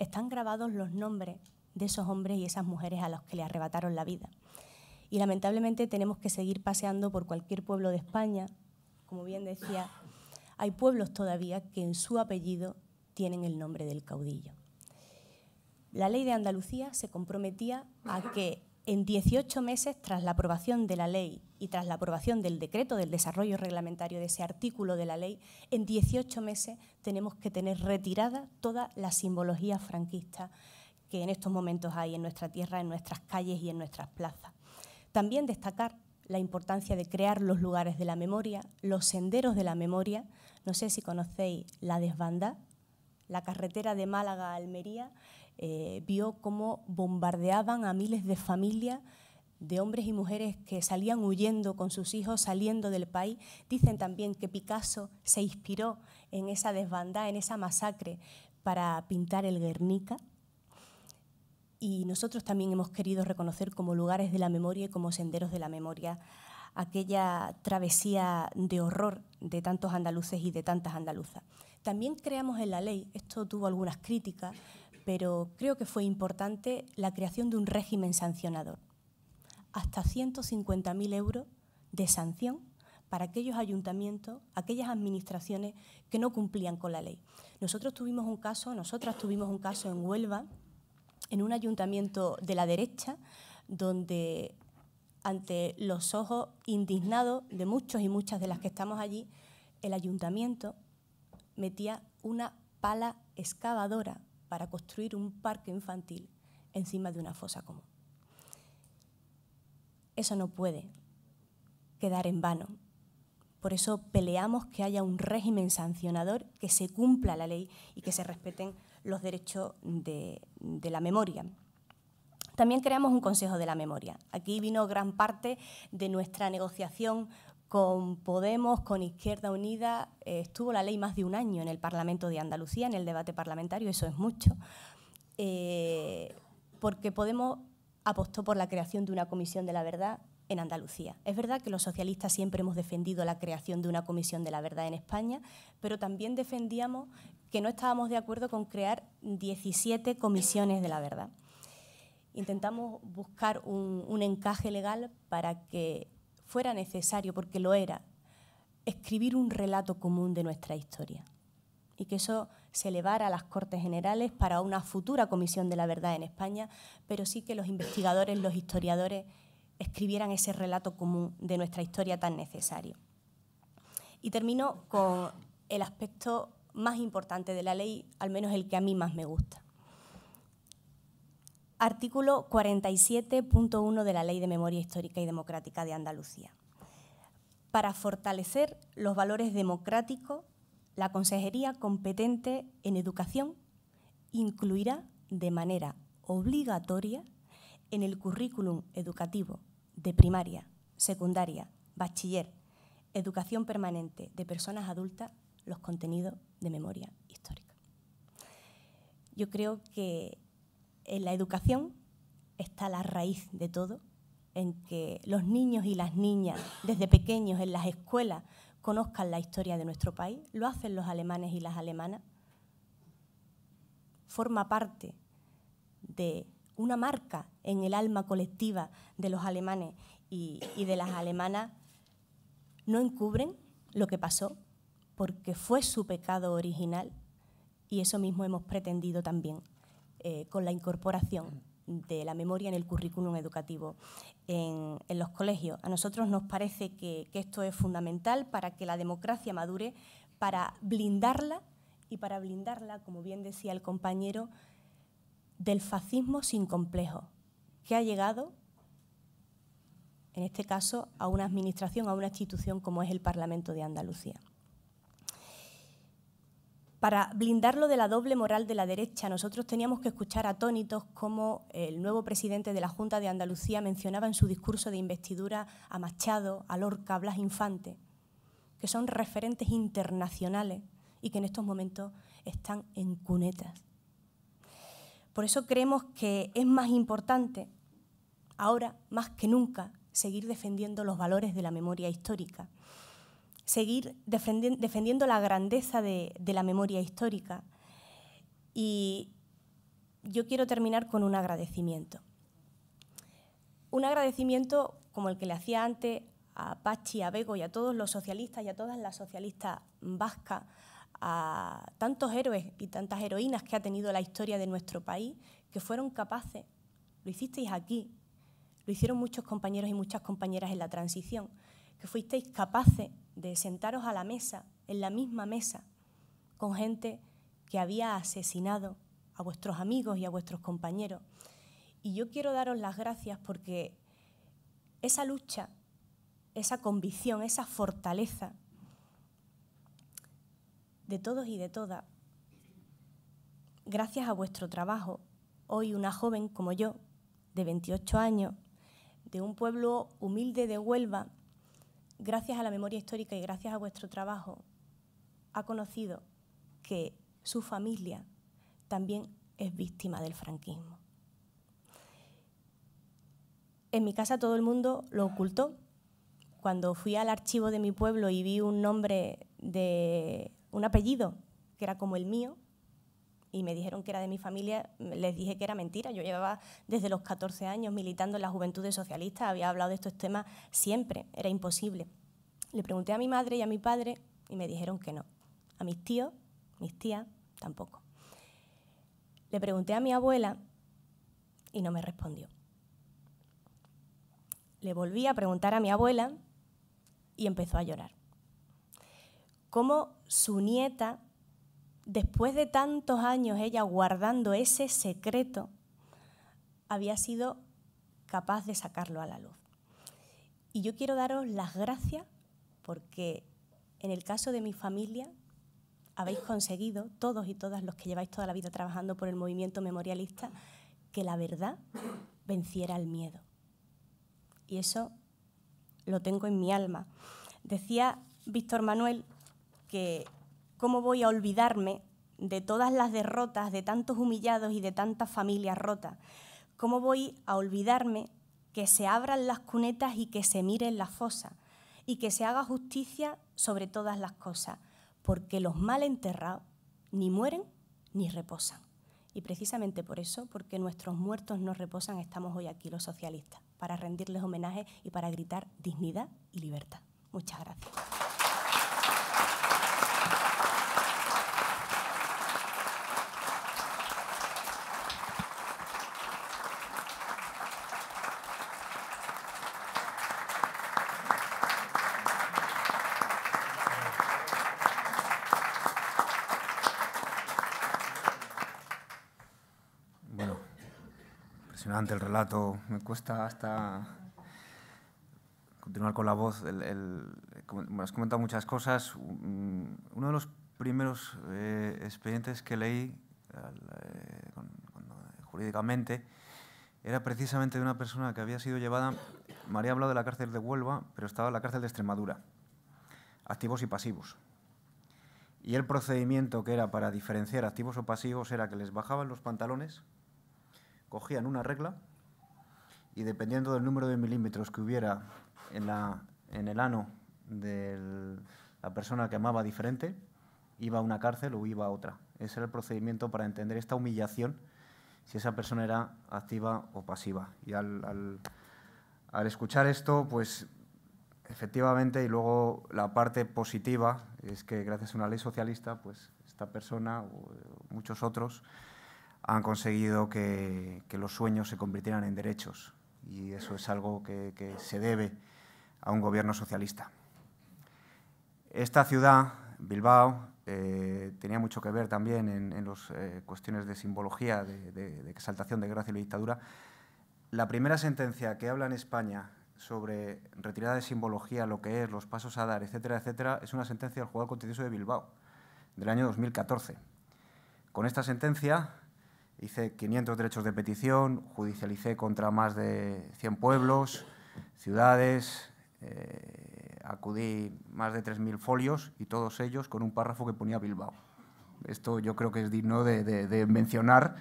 están grabados los nombres de esos hombres y esas mujeres a los que le arrebataron la vida. Y lamentablemente tenemos que seguir paseando por cualquier pueblo de España. Como bien decía, hay pueblos todavía que en su apellido tienen el nombre del caudillo. La ley de Andalucía se comprometía a que en 18 meses tras la aprobación de la ley y tras la aprobación del decreto del desarrollo reglamentario de ese artículo de la ley, en 18 meses tenemos que tener retirada toda la simbología franquista que en estos momentos hay en nuestra tierra, en nuestras calles y en nuestras plazas. También destacar la importancia de crear los lugares de la memoria, los senderos de la memoria. No sé si conocéis la desbandada, la carretera de Málaga a Almería, eh, vio cómo bombardeaban a miles de familias de hombres y mujeres que salían huyendo con sus hijos, saliendo del país. Dicen también que Picasso se inspiró en esa desbandada, en esa masacre, para pintar el Guernica. Y nosotros también hemos querido reconocer como lugares de la memoria y como senderos de la memoria aquella travesía de horror de tantos andaluces y de tantas andaluzas. También creamos en la ley, esto tuvo algunas críticas, pero creo que fue importante la creación de un régimen sancionador. Hasta 150.000 euros de sanción para aquellos ayuntamientos, aquellas administraciones que no cumplían con la ley. Nosotros tuvimos un caso, nosotras tuvimos un caso en Huelva, en un ayuntamiento de la derecha, donde ante los ojos indignados de muchos y muchas de las que estamos allí, el ayuntamiento metía una pala excavadora para construir un parque infantil encima de una fosa común. Eso no puede quedar en vano. Por eso peleamos que haya un régimen sancionador, que se cumpla la ley y que se respeten los derechos de, la memoria. También creamos un Consejo de la Memoria. Aquí vino gran parte de nuestra negociación con Podemos, con Izquierda Unida, eh, estuvo la ley más de un año en el Parlamento de Andalucía, en el debate parlamentario, eso es mucho, eh, porque Podemos apostó por la creación de una comisión de la verdad en Andalucía. Es verdad que los socialistas siempre hemos defendido la creación de una comisión de la verdad en España, pero también defendíamos que no estábamos de acuerdo con crear 17 comisiones de la verdad. Intentamos buscar un encaje legal para que fuera necesario, porque lo era, escribir un relato común de nuestra historia y que eso se elevara a las Cortes Generales para una futura Comisión de la Verdad en España, pero sí que los investigadores, los historiadores escribieran ese relato común de nuestra historia tan necesario. Y termino con el aspecto más importante de la ley, al menos el que a mí más me gusta, artículo 47.1 de la Ley de Memoria Histórica y Democrática de Andalucía. Para fortalecer los valores democráticos, la consejería competente en educación incluirá de manera obligatoria en el currículum educativo de primaria, secundaria, bachiller, educación permanente de personas adultas los contenidos de memoria histórica. Yo creo que en la educación está la raíz de todo, en que los niños y las niñas desde pequeños en las escuelas conozcan la historia de nuestro país, lo hacen los alemanes y las alemanas, forma parte de una marca en el alma colectiva de los alemanes y, de las alemanas, no encubren lo que pasó, porque fue su pecado original y eso mismo hemos pretendido también eh, con la incorporación de la memoria en el currículum educativo en, los colegios. A nosotros nos parece que esto es fundamental para que la democracia madure, para blindarla y para blindarla, como bien decía el compañero, del fascismo sin complejo, que ha llegado, en este caso, a una administración, a una institución como es el Parlamento de Andalucía. Para blindarlo de la doble moral de la derecha, nosotros teníamos que escuchar atónitos como el nuevo presidente de la Junta de Andalucía mencionaba en su discurso de investidura a Machado, a Lorca, a Blas Infante, que son referentes internacionales y que en estos momentos están en cunetas. Por eso creemos que es más importante, ahora más que nunca, seguir defendiendo los valores de la memoria histórica seguir defendiendo la grandeza de, de la memoria histórica. Y yo quiero terminar con un agradecimiento. Un agradecimiento como el que le hacía antes a Pachi, a Bego y a todos los socialistas y a todas las socialistas vascas, a tantos héroes y tantas heroínas que ha tenido la historia de nuestro país, que fueron capaces, lo hicisteis aquí, lo hicieron muchos compañeros y muchas compañeras en la transición, que fuisteis capaces de sentaros a la mesa, en la misma mesa, con gente que había asesinado a vuestros amigos y a vuestros compañeros. Y yo quiero daros las gracias porque esa lucha, esa convicción, esa fortaleza de todos y de todas, gracias a vuestro trabajo, hoy una joven como yo, de 28 años, de un pueblo humilde de Huelva, gracias a la memoria histórica y gracias a vuestro trabajo, ha conocido que su familia también es víctima del franquismo. En mi casa todo el mundo lo ocultó. Cuando fui al archivo de mi pueblo y vi un nombre de un apellido que era como el mío, y me dijeron que era de mi familia, les dije que era mentira. Yo llevaba desde los 14 años militando en la juventud socialista, había hablado de estos temas siempre, era imposible. Le pregunté a mi madre y a mi padre y me dijeron que no. A mis tíos, mis tías, tampoco. Le pregunté a mi abuela y no me respondió. Le volví a preguntar a mi abuela y empezó a llorar. Cómo su nieta después de tantos años ella guardando ese secreto, había sido capaz de sacarlo a la luz. Y yo quiero daros las gracias porque en el caso de mi familia habéis conseguido, todos y todas los que lleváis toda la vida trabajando por el movimiento memorialista, que la verdad venciera el miedo. Y eso lo tengo en mi alma. Decía Víctor Manuel que ¿Cómo voy a olvidarme de todas las derrotas, de tantos humillados y de tantas familias rotas? ¿Cómo voy a olvidarme que se abran las cunetas y que se miren las fosas? Y que se haga justicia sobre todas las cosas, porque los mal enterrados ni mueren ni reposan. Y precisamente por eso, porque nuestros muertos no reposan, estamos hoy aquí los socialistas, para rendirles homenaje y para gritar dignidad y libertad. Muchas gracias. impresionante el relato. Me cuesta hasta continuar con la voz. me has comentado muchas cosas. Mm, uno de los primeros eh, expedientes que leí eh, eh, jurídicamente era precisamente de una persona que había sido llevada, María ha hablado de la cárcel de Huelva, pero estaba en la cárcel de Extremadura, activos y pasivos. Y el procedimiento que era para diferenciar activos o pasivos era que les bajaban los pantalones, cogían una regla y dependiendo del número de milímetros que hubiera en, la, en el ano de la persona que amaba diferente, iba a una cárcel o iba a otra. Ese era el procedimiento para entender esta humillación, si esa persona era activa o pasiva. Y al, al, al escuchar esto, pues efectivamente, y luego la parte positiva es que gracias a una ley socialista, pues esta persona o muchos otros han conseguido que, los sueños se convirtieran en derechos y eso es algo que, se debe a un gobierno socialista. Esta ciudad, Bilbao, eh, tenía mucho que ver también en, las eh, cuestiones de simbología, de, exaltación de gracia y de dictadura. La primera sentencia que habla en España sobre retirada de simbología, lo que es, los pasos a dar, etcétera, etcétera, es una sentencia del Juzgado Contencioso de Bilbao, del año 2014. Con esta sentencia, Hice 500 derechos de petición, judicialicé contra más de 100 pueblos, ciudades, eh, acudí más de 3.000 folios y todos ellos con un párrafo que ponía Bilbao. Esto yo creo que es digno de, mencionar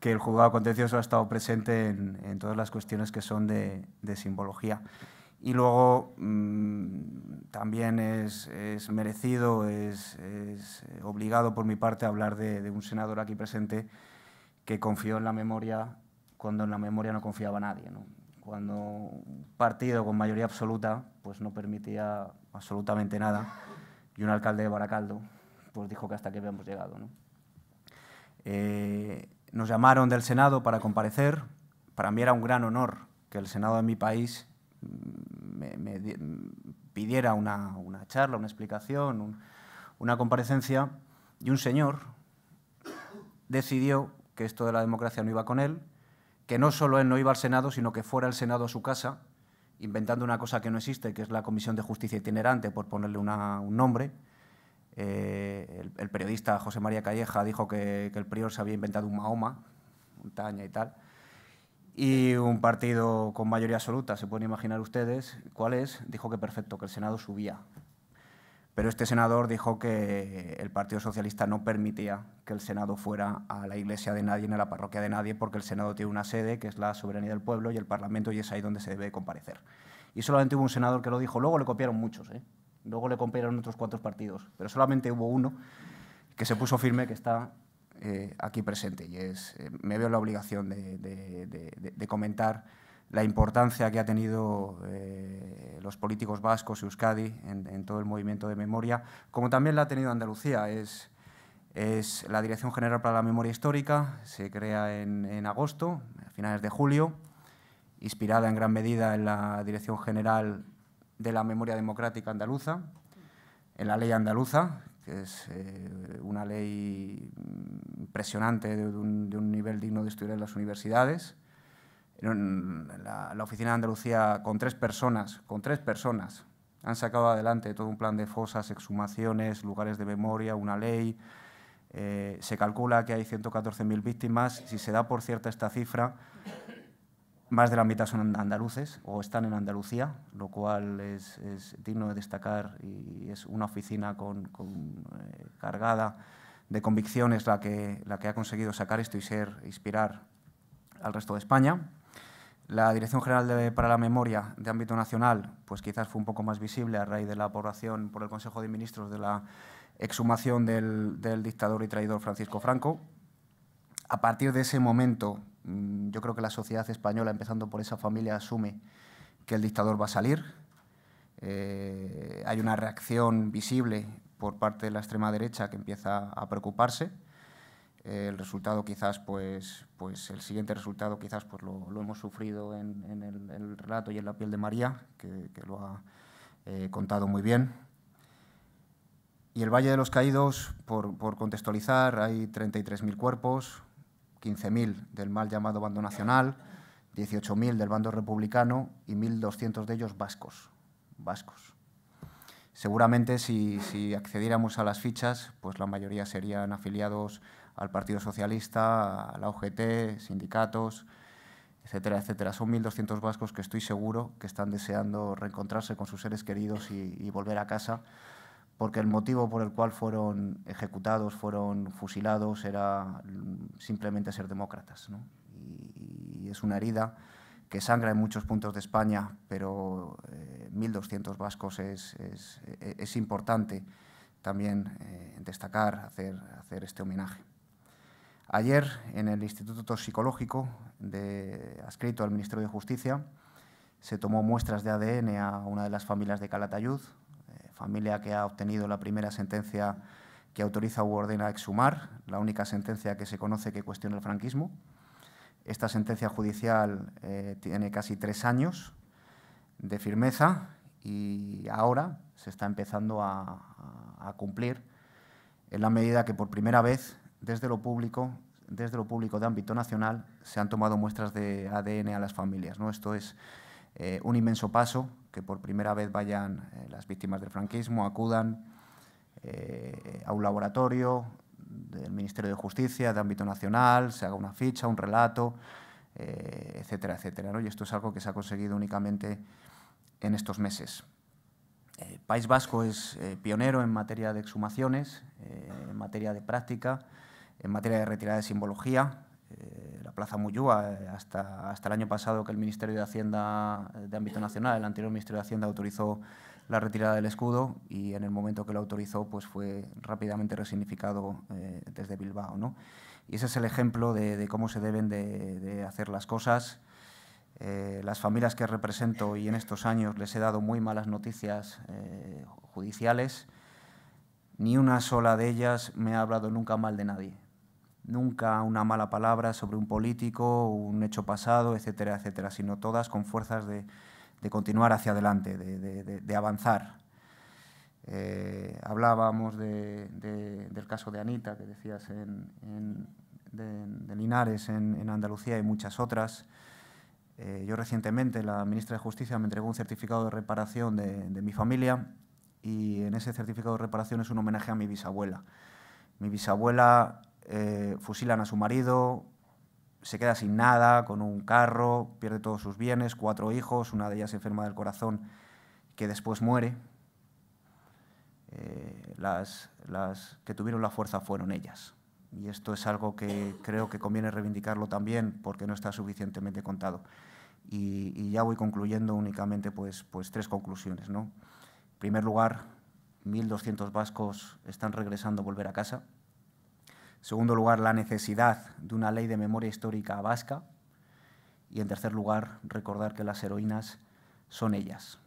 que el juzgado contencioso ha estado presente en, todas las cuestiones que son de, simbología. Y luego mm, también es, es merecido, es, obligado por mi parte hablar de, de un senador aquí presente que confió en la memoria cuando en la memoria no confiaba nadie. Cuando un partido con mayoría absoluta pues no permitía absolutamente nada y un alcalde de Baracaldo pues dijo que hasta que habíamos llegado. Eh, nos llamaron del Senado para comparecer. Para mí era un gran honor que el Senado de mi país mm, me, pidiera una, una, charla, una explicación, una comparecencia. Y un señor decidió que esto de la democracia no iba con él, que no solo él no iba al Senado, sino que fuera el Senado a su casa, inventando una cosa que no existe, que es la Comisión de Justicia Itinerante, por ponerle un nombre. Eh, el, periodista José María Calleja dijo que, que, el prior se había inventado un Mahoma, montaña y tal. Y un partido con mayoría absoluta, se pueden imaginar ustedes cuál es, dijo que perfecto, que el Senado subía pero este senador dijo que el Partido Socialista no permitía que el Senado fuera a la iglesia de nadie ni a la parroquia de nadie, porque el Senado tiene una sede, que es la soberanía del pueblo, y el Parlamento, y es ahí donde se debe comparecer. Y solamente hubo un senador que lo dijo. Luego le copiaron muchos, ¿eh? luego le copiaron otros cuatro partidos, pero solamente hubo uno que se puso firme, que está eh, aquí presente. Y es, eh, me veo la obligación de comentar la importancia que ha tenido eh, los políticos vascos y Euskadi en, todo el movimiento de memoria, como también la ha tenido Andalucía. Es, es la Dirección General para la Memoria Histórica, se crea en, agosto, a finales de julio, inspirada en gran medida en la Dirección General de la Memoria Democrática Andaluza, en la ley andaluza, que es eh, una ley mm, impresionante un, de un nivel digno de estudiar en las universidades la, oficina de Andalucía con tres personas, con tres personas, han sacado adelante todo un plan de fosas, exhumaciones, lugares de memoria, una ley. Eh, se calcula que hay 114.000 víctimas. Si se da por cierta esta cifra, más de la mitad son andaluces o están en Andalucía, lo cual es, digno de destacar y es una oficina con, eh, cargada de convicciones la que, la que ha conseguido sacar esto y ser, inspirar al resto de España. La Dirección General para la Memoria de ámbito nacional, pues quizás fue un poco más visible a raíz de la aprobación por el Consejo de Ministros de la exhumación del, dictador y traidor Francisco Franco. A partir de ese momento, mm, yo creo que la sociedad española, empezando por esa familia, asume que el dictador va a salir. Eh, hay una reacción visible por parte de la extrema derecha que empieza a preocuparse el resultado quizás, pues, pues el siguiente resultado quizás pues lo, hemos sufrido en, en el, relato y en la piel de María, que, lo ha eh, contado muy bien. Y el Valle de los Caídos, por, por contextualizar, hay 33.000 cuerpos, 15.000 del mal llamado bando nacional, 18.000 del bando republicano y 1.200 de ellos vascos. vascos. Seguramente si, si, accediéramos a las fichas, pues la mayoría serían afiliados al Partido Socialista, a la OGT, sindicatos, etcétera, etcétera. Son 1.200 vascos que estoy seguro que están deseando reencontrarse con sus seres queridos y, volver a casa, porque el motivo por el cual fueron ejecutados, fueron fusilados, era simplemente ser demócratas. Y, es una herida que sangra en muchos puntos de España, pero 1.200 eh, vascos e, e, es, importante también eh, destacar, hacer, hacer este homenaje. Ayer, en el Instituto Toxicológico, de, adscrito al Ministerio de Justicia, se tomó muestras de ADN a una de las familias de Calatayud, eh, familia que ha obtenido la primera sentencia que autoriza u ordena exhumar, la única sentencia que se conoce que cuestiona el franquismo. Esta sentencia judicial eh, tiene casi tres años de firmeza y ahora se está empezando a cumplir en la medida que por primera vez desde lo público, desde lo público de ámbito nacional, se han tomado muestras de ADN a las familias. ¿no? Esto es eh, un inmenso paso, que por primera vez vayan eh, las víctimas del franquismo, acudan eh, a un laboratorio del Ministerio de Justicia de ámbito nacional, se haga una ficha, un relato, etcétera, etcétera. Y esto es algo que se ha conseguido únicamente en estos meses. País Vasco es pionero en materia de exhumaciones, en materia de práctica, en materia de retirada de simbología. Eh, la Plaza Muyúa, eh, hasta, hasta el año pasado que el Ministerio de Hacienda eh, de ámbito nacional, el anterior Ministerio de Hacienda autorizó la retirada del escudo y en el momento que lo autorizó pues fue rápidamente resignificado desde Bilbao. Y ese es el ejemplo de, cómo se deben de, hacer las cosas. las familias que represento y en estos años les he dado muy malas noticias judiciales, ni una sola de ellas me ha hablado nunca mal de nadie nunca una mala palabra sobre un político, un hecho pasado, etcétera, etcétera, sino todas con fuerzas de, continuar hacia adelante, de, avanzar. Eh, hablábamos del caso de Anita, que decías, de, Linares, en, Andalucía y muchas otras. Eh, yo recientemente, la ministra de Justicia me entregó un certificado de reparación de mi familia y en ese certificado de reparación es un homenaje a mi bisabuela. Mi bisabuela eh, fusilan a su marido, se queda sin nada, con un carro, pierde todos sus bienes, cuatro hijos, una de ellas enferma del corazón, que después muere. Eh, las, que tuvieron la fuerza fueron ellas. Y esto es algo que creo que conviene reivindicarlo también porque no está suficientemente contado. Y, ya voy concluyendo únicamente pues, pues, tres conclusiones. ¿no? En primer lugar, 1.200 vascos están regresando a volver a casa en segundo lugar, la necesidad de una ley de memoria histórica vasca. Y en tercer lugar, recordar que las heroínas son ellas.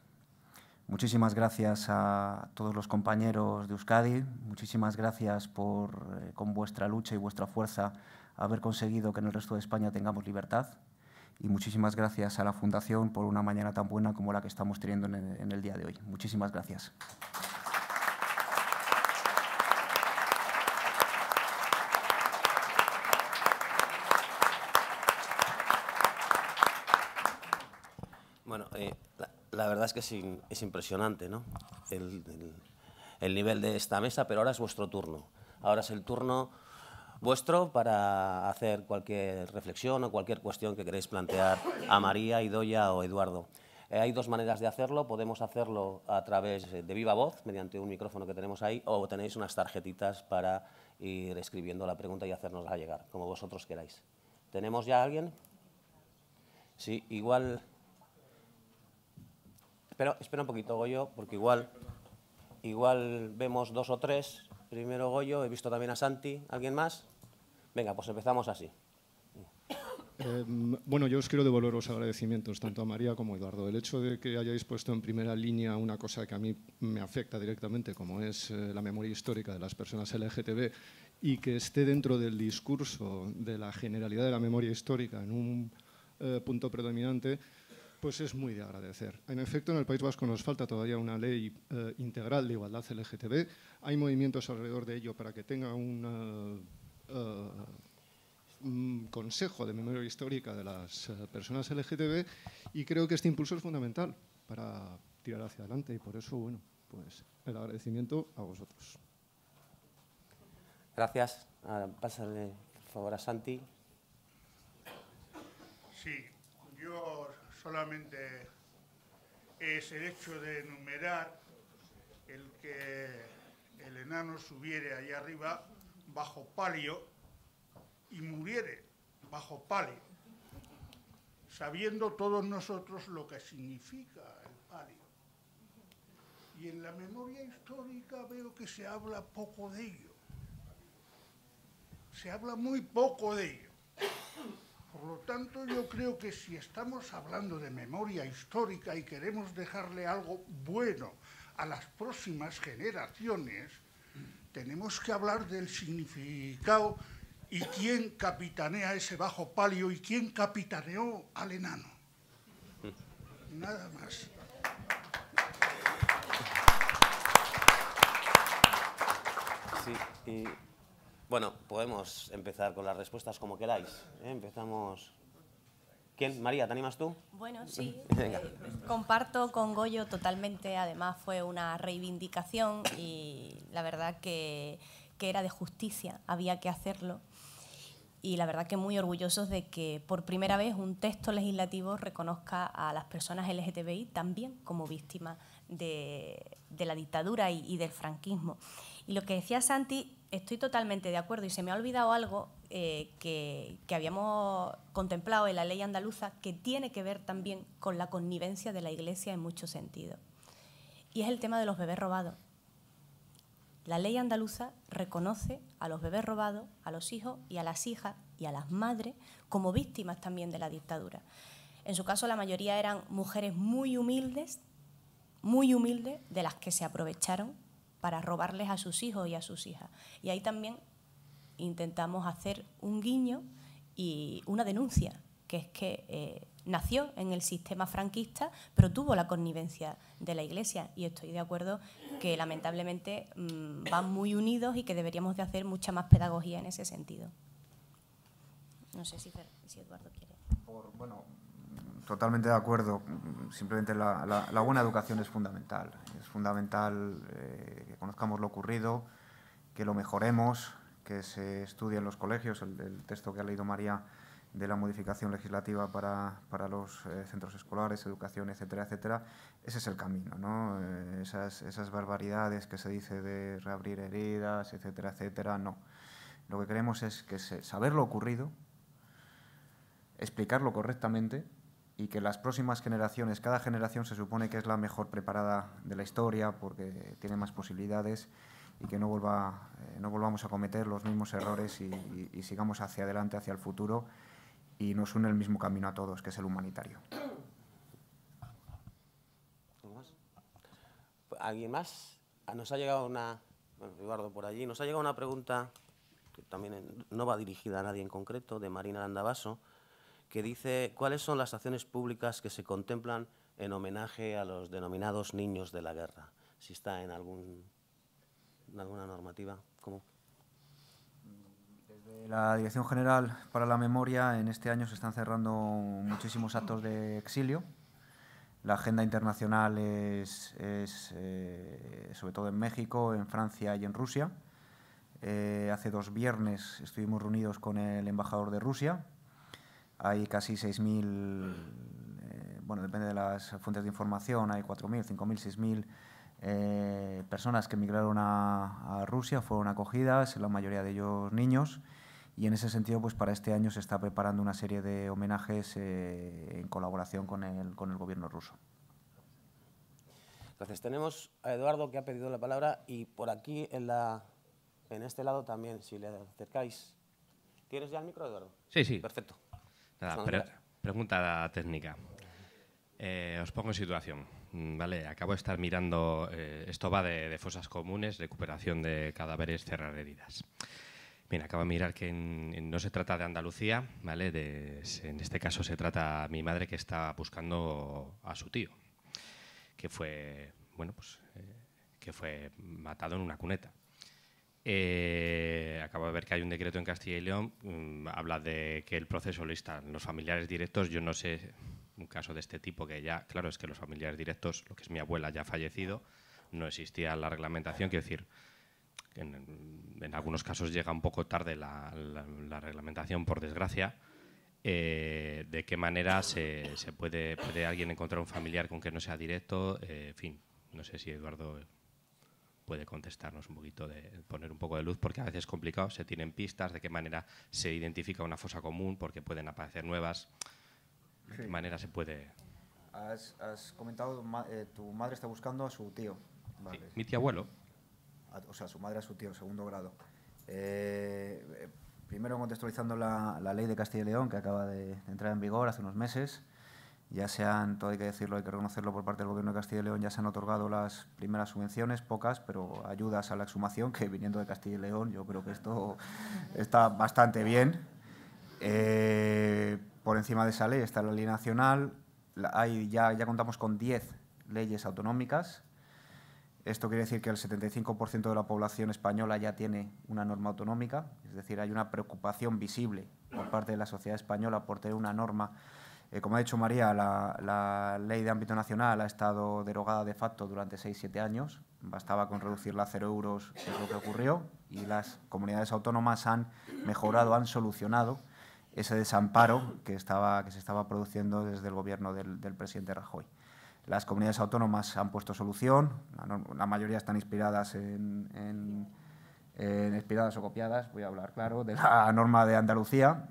Muchísimas gracias a todos los compañeros de Euskadi, muchísimas gracias por, eh, con vuestra lucha y vuestra fuerza, haber conseguido que en el resto de España tengamos libertad. Y muchísimas gracias a la Fundación por una mañana tan buena como la que estamos teniendo en el día de hoy. Muchísimas gracias. verdad es que es, impresionante el, nivel de esta mesa, pero ahora es vuestro turno. Ahora es el turno vuestro para hacer cualquier reflexión o cualquier cuestión que queréis plantear a María, Idoya o Eduardo. Eh, hay dos maneras de hacerlo. Podemos hacerlo a través eh, de viva voz, mediante un micrófono que tenemos ahí, o tenéis unas tarjetitas para ir escribiendo la pregunta y hacernosla llegar, como vosotros queráis. ¿Tenemos ya a alguien? Sí, igual Espera, un poquito, Goyo, porque igual, igual vemos dos o tres. Primero Goyo, he visto también a Santi. ¿Alguien más? Venga, pues empezamos así. Em, bueno, yo os quiero devolver los agradecimientos tanto a María como a Eduardo. El hecho de que hayáis puesto en primera línea una cosa que a mí me afecta directamente, como es eh, la memoria histórica de las personas LGTB, y que esté dentro del discurso de la generalidad de la memoria histórica en un eh, punto predominante, pues es muy de agradecer. En efecto, en el País Vasco nos falta todavía una ley eh, integral de igualdad LGTB. Hay movimientos alrededor de ello para que tenga eh, un consejo de memoria histórica de las eh, personas LGTB y creo que este impulso es fundamental para tirar hacia adelante y por eso, bueno, pues el agradecimiento a vosotros. Gracias. Ah, pásale, por favor, a Santi. Sí, yo solamente es el hecho de enumerar el que el enano subiere allá arriba bajo palio y muriere bajo palio, sabiendo todos nosotros lo que significa el palio. Y en la memoria histórica veo que se habla poco de ello, se habla muy poco de ello. Por lo tanto, yo creo que si estamos hablando de memoria histórica y queremos dejarle algo bueno a las próximas generaciones, tenemos que hablar del significado y quién capitanea ese bajo palio y quién capitaneó al enano. Nada más. Sí, bueno, podemos empezar con las respuestas como queráis. ¿eh? Empezamos. ¿Quién? María, ¿te animas tú? Bueno, sí. [laughs] Eh, comparto con Goyo totalmente. Además, fue una reivindicación y la verdad que, era de justicia. Había que hacerlo y la verdad que muy orgullosos de que por primera vez un texto legislativo reconozca a las personas LGTBI también como víctimas de, la dictadura y, y, del franquismo. Y lo que decía Santi Estoy totalmente de acuerdo y se me ha olvidado algo eh, que, que, habíamos contemplado en la ley andaluza que tiene que ver también con la connivencia de la Iglesia en muchos sentidos. Y es el tema de los bebés robados. La ley andaluza reconoce a los bebés robados, a los hijos y a las hijas y a las madres como víctimas también de la dictadura. En su caso, la mayoría eran mujeres muy humildes, muy humildes, de las que se aprovecharon para robarles a sus hijos y a sus hijas. Y ahí también intentamos hacer un guiño y una denuncia, que es que eh, nació en el sistema franquista, pero tuvo la connivencia de la Iglesia. Y estoy de acuerdo que lamentablemente mm, van muy unidos y que deberíamos de hacer mucha más pedagogía en ese sentido. No sé si, Eduardo quiere. bueno, totalmente de acuerdo. Simplemente la buena educación es fundamental fundamental eh, que conozcamos lo ocurrido, que lo mejoremos, que se estudie en los colegios el, texto que ha leído María de la modificación legislativa para, los eh, centros escolares, educación, etcétera, etcétera, ese es el camino, ¿no? Eh, esas, barbaridades que se dice de reabrir heridas, etcétera, etcétera, no. Lo que queremos es que saber lo ocurrido, explicarlo correctamente y que las próximas generaciones, cada generación se supone que es la mejor preparada de la historia porque tiene más posibilidades y que no, eh, no volvamos a cometer los mismos errores y, sigamos hacia adelante, hacia el futuro y nos une el mismo camino a todos, que es el humanitario. ¿Alguien más? Ah, nos ha llegado una, Eduardo por allí, nos ha llegado una pregunta que también no va dirigida a nadie en concreto, de Marina Landavaso que dice cuáles son las acciones públicas que se contemplan en homenaje a los denominados niños de la guerra. Si está en, alguna normativa. ¿Cómo? Desde la Dirección General para la Memoria, en este año se están cerrando muchísimos actos de exilio. La agenda internacional es, es eh, sobre todo en México, en Francia y en Rusia. Eh, hace dos viernes estuvimos reunidos con el embajador de Rusia, hay casi 6.000, mm. eh, bueno, depende de las fuentes de información, hay 4.000, 5.000, 6.000 mil eh, personas que emigraron a, Rusia, fueron acogidas, la mayoría de ellos niños, y en ese sentido, pues para este año se está preparando una serie de homenajes eh, en colaboración con el, con el gobierno ruso. Entonces tenemos a Eduardo que ha pedido la palabra y por aquí en, la, en este lado también, si le acercáis. ¿Tienes ya el micro, Eduardo? Sí, sí. Perfecto pregunta técnica. Eh, os pongo en situación. Mm, vale, acabo de estar mirando, eh, esto va de, fosas comunes, recuperación de cadáveres, cerrar heridas. Bien, acabo de mirar que no se trata de Andalucía, ¿vale? en este caso se trata a mi madre que está buscando a su tío, que fue, bueno, pues, eh, que fue matado en una cuneta. Eh, acabo de ver que hay un decreto en Castilla y León, mm, habla de que el proceso lo instan los familiares directos. Yo no sé un caso de este tipo que ya, claro, es que los familiares directos, lo que es mi abuela ya ha fallecido, no existía la reglamentación. Quiero decir, en, algunos casos llega un poco tarde la, reglamentación, por desgracia. Eh, de qué manera se, puede, puede alguien encontrar un familiar con que no sea directo, eh, en fin, no sé si Eduardo puede contestarnos un poquito, de poner un poco de luz, porque a veces es complicado, se tienen pistas de qué manera se identifica una fosa común, porque pueden aparecer nuevas, de qué manera se puede... Has, comentado, eh, tu madre está buscando a su tío. mi tío abuelo. o sea, su madre a su tío, segundo grado. Eh, eh, primero contextualizando la, la, ley de Castilla y León, que acaba de entrar en vigor hace unos meses, ya se han, todo hay que decirlo, hay que reconocerlo por parte del Gobierno de Castilla y León, ya se han otorgado las primeras subvenciones, pocas, pero ayudas a la exhumación, que viniendo de Castilla y León yo creo que esto está bastante bien. Eh, por encima de esa ley está la ley nacional, hay, ya, ya contamos con 10 leyes autonómicas. Esto quiere decir que el 75% de la población española ya tiene una norma autonómica, es decir, hay una preocupación visible por parte de la sociedad española por tener una norma eh, como ha dicho María, la, ley de ámbito nacional ha estado derogada de facto durante 6-7 años. Bastaba con reducirla a cero euros, es lo que ocurrió, y las comunidades autónomas han mejorado, han solucionado ese desamparo que, estaba, que se estaba produciendo desde el gobierno del, presidente Rajoy. Las comunidades autónomas han puesto solución, la, mayoría están inspiradas en, inspiradas o copiadas, voy a hablar claro, de la norma de Andalucía,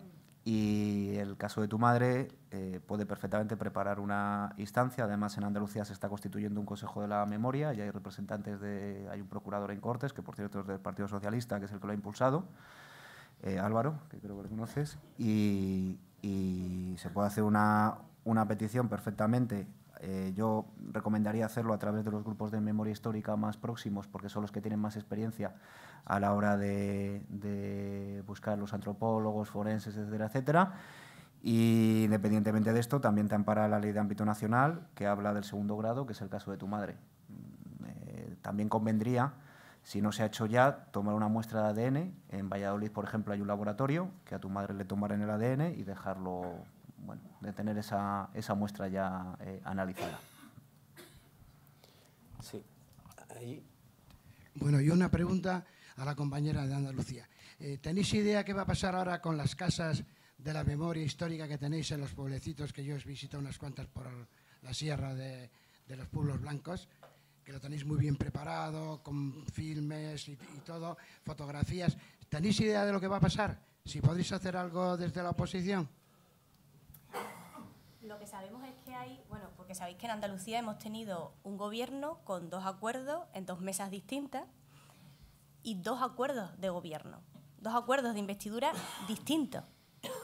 y el caso de tu madre eh, puede perfectamente preparar una instancia. Además, en Andalucía se está constituyendo un Consejo de la Memoria y hay representantes de. Hay un procurador en Cortes, que por cierto es del Partido Socialista, que es el que lo ha impulsado, eh, Álvaro, que creo que lo conoces. Y, se puede hacer una, una petición perfectamente eh, yo recomendaría hacerlo a través de los grupos de memoria histórica más próximos, porque son los que tienen más experiencia a la hora de, buscar los antropólogos, forenses, etcétera, etcétera. Y independientemente de esto, también te ampara la ley de ámbito nacional, que habla del segundo grado, que es el caso de tu madre. Mm, eh, también convendría, si no se ha hecho ya, tomar una muestra de ADN. En Valladolid, por ejemplo, hay un laboratorio que a tu madre le tomarán el ADN y dejarlo bueno, de tener esa, esa muestra ya eh, analizada. Sí. Bueno, y una pregunta a la compañera de Andalucía. Eh, ¿Tenéis idea qué va a pasar ahora con las casas de la memoria histórica que tenéis en los pueblecitos, que yo os visito unas cuantas por la sierra de, los pueblos blancos? que lo tenéis muy bien preparado, con filmes y, todo, fotografías. ¿Tenéis idea de lo que va a pasar? Si podéis hacer algo desde la oposición. Lo que sabemos es que hay, bueno, porque sabéis que en Andalucía hemos tenido un gobierno con dos acuerdos en dos mesas distintas y dos acuerdos de gobierno, dos acuerdos de investidura distintos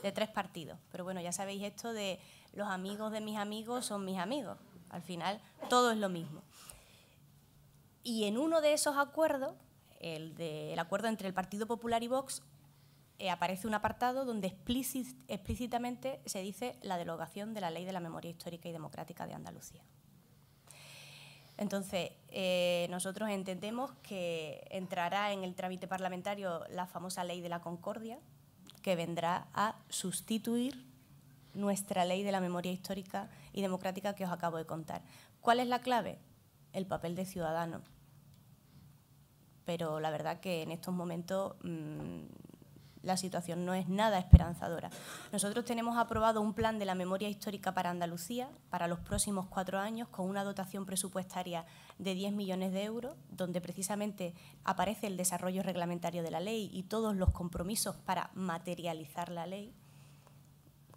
de tres partidos. Pero bueno, ya sabéis esto de los amigos de mis amigos son mis amigos. Al final todo es lo mismo. Y en uno de esos acuerdos, el del acuerdo entre el Partido Popular y Vox, eh, aparece un apartado donde explícitamente se dice la delogación de la Ley de la Memoria Histórica y Democrática de Andalucía. Entonces, eh, nosotros entendemos que entrará en el trámite parlamentario la famosa Ley de la Concordia, que vendrá a sustituir nuestra Ley de la Memoria Histórica y Democrática que os acabo de contar. ¿Cuál es la clave? El papel de ciudadano. Pero la verdad que en estos momentos... Mm, la situación no es nada esperanzadora. Nosotros tenemos aprobado un plan de la memoria histórica para Andalucía para los próximos cuatro años con una dotación presupuestaria de 10 millones de euros, donde precisamente aparece el desarrollo reglamentario de la ley y todos los compromisos para materializar la ley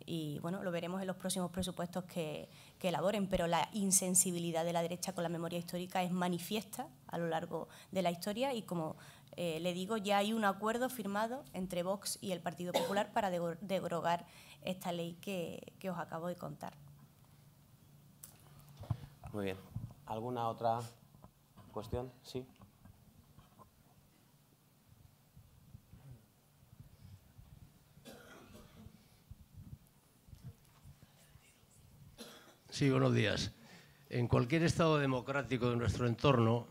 y bueno, lo veremos en los próximos presupuestos que, elaboren, pero la insensibilidad de la derecha con la memoria histórica es manifiesta a lo largo de la historia y como eh, le digo, ya hay un acuerdo firmado entre Vox y el Partido Popular para derogar esta ley que, que os acabo de contar. Muy bien. ¿Alguna otra cuestión? Sí. Sí, buenos días. En cualquier Estado democrático de nuestro entorno,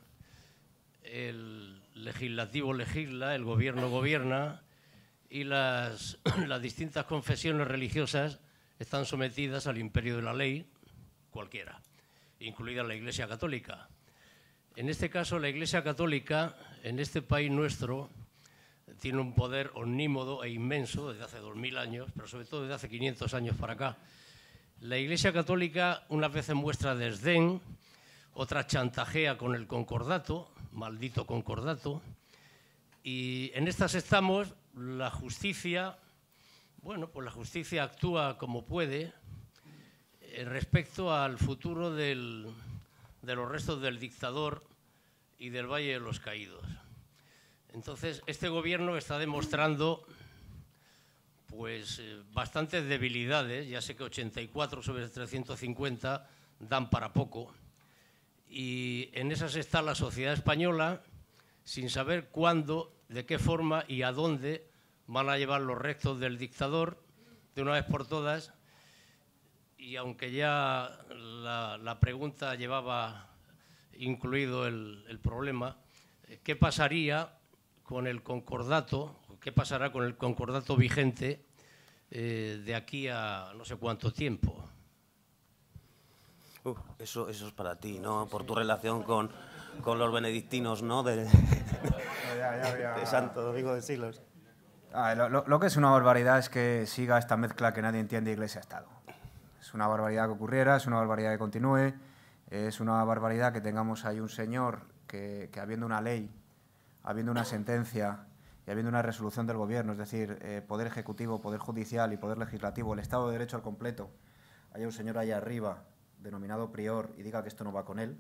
el legislativo legisla, el gobierno gobierna y [clears throat] las, distintas confesiones religiosas están sometidas al imperio de la ley, cualquiera, incluida la Iglesia Católica. En este caso, la Iglesia Católica, en este país nuestro, tiene un poder omnímodo e inmenso desde hace 2.000 años, pero sobre todo desde hace 500 años para acá. La Iglesia Católica vez veces muestra desdén, otra chantajea con el concordato, maldito concordato, y en estas estamos, la justicia, bueno, pues la justicia actúa como puede eh, respecto al futuro de los restos del dictador y del Valle de los Caídos. Entonces, este gobierno está demostrando pues eh, bastantes debilidades, ya sé que 84 sobre 350 dan para poco, y en esas está la sociedad española sin saber cuándo, de qué forma y a dónde van a llevar los restos del dictador de una vez por todas, y aunque ya la, pregunta llevaba incluido el problema, ¿qué pasaría con el concordato, qué pasará con el concordato vigente eh, de aquí a no sé cuánto tiempo. eso, eso es para ti, ¿no? Por tu relación con, los benedictinos, ¿no? De, Santo Domingo de Silos. lo, que es una barbaridad es que siga esta mezcla que nadie entiende Iglesia-Estado. Es una barbaridad que ocurriera, es una barbaridad que continúe, es una barbaridad que tengamos ahí un señor que habiendo una ley, habiendo una sentencia, y habiendo una resolución del Gobierno, es decir, eh, Poder Ejecutivo, Poder Judicial y Poder Legislativo, el Estado de Derecho al completo, haya un señor allá arriba, denominado prior, y diga que esto no va con él,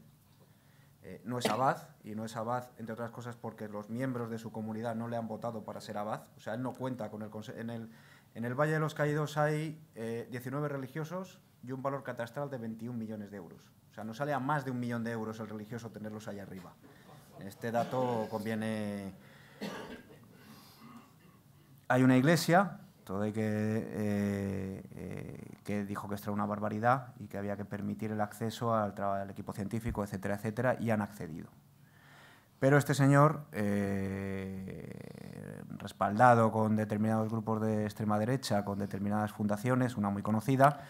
eh, no es abad, y no es abad, entre otras cosas, porque los miembros de su comunidad no le han votado para ser abad, o sea, él no cuenta con el... En el, en el Valle de los Caídos hay 19 eh, religiosos y un valor catastral de 21 millones de euros. O sea, no sale a más de un millón de euros el religioso tenerlos allá arriba. Este dato conviene hay una iglesia, todo eh, eh, que, dijo que esto era una barbaridad y que había que permitir el acceso al, equipo científico, etcétera, etcétera, y han accedido. Pero este señor, eh, respaldado con determinados grupos de extrema derecha, con determinadas fundaciones, una muy conocida,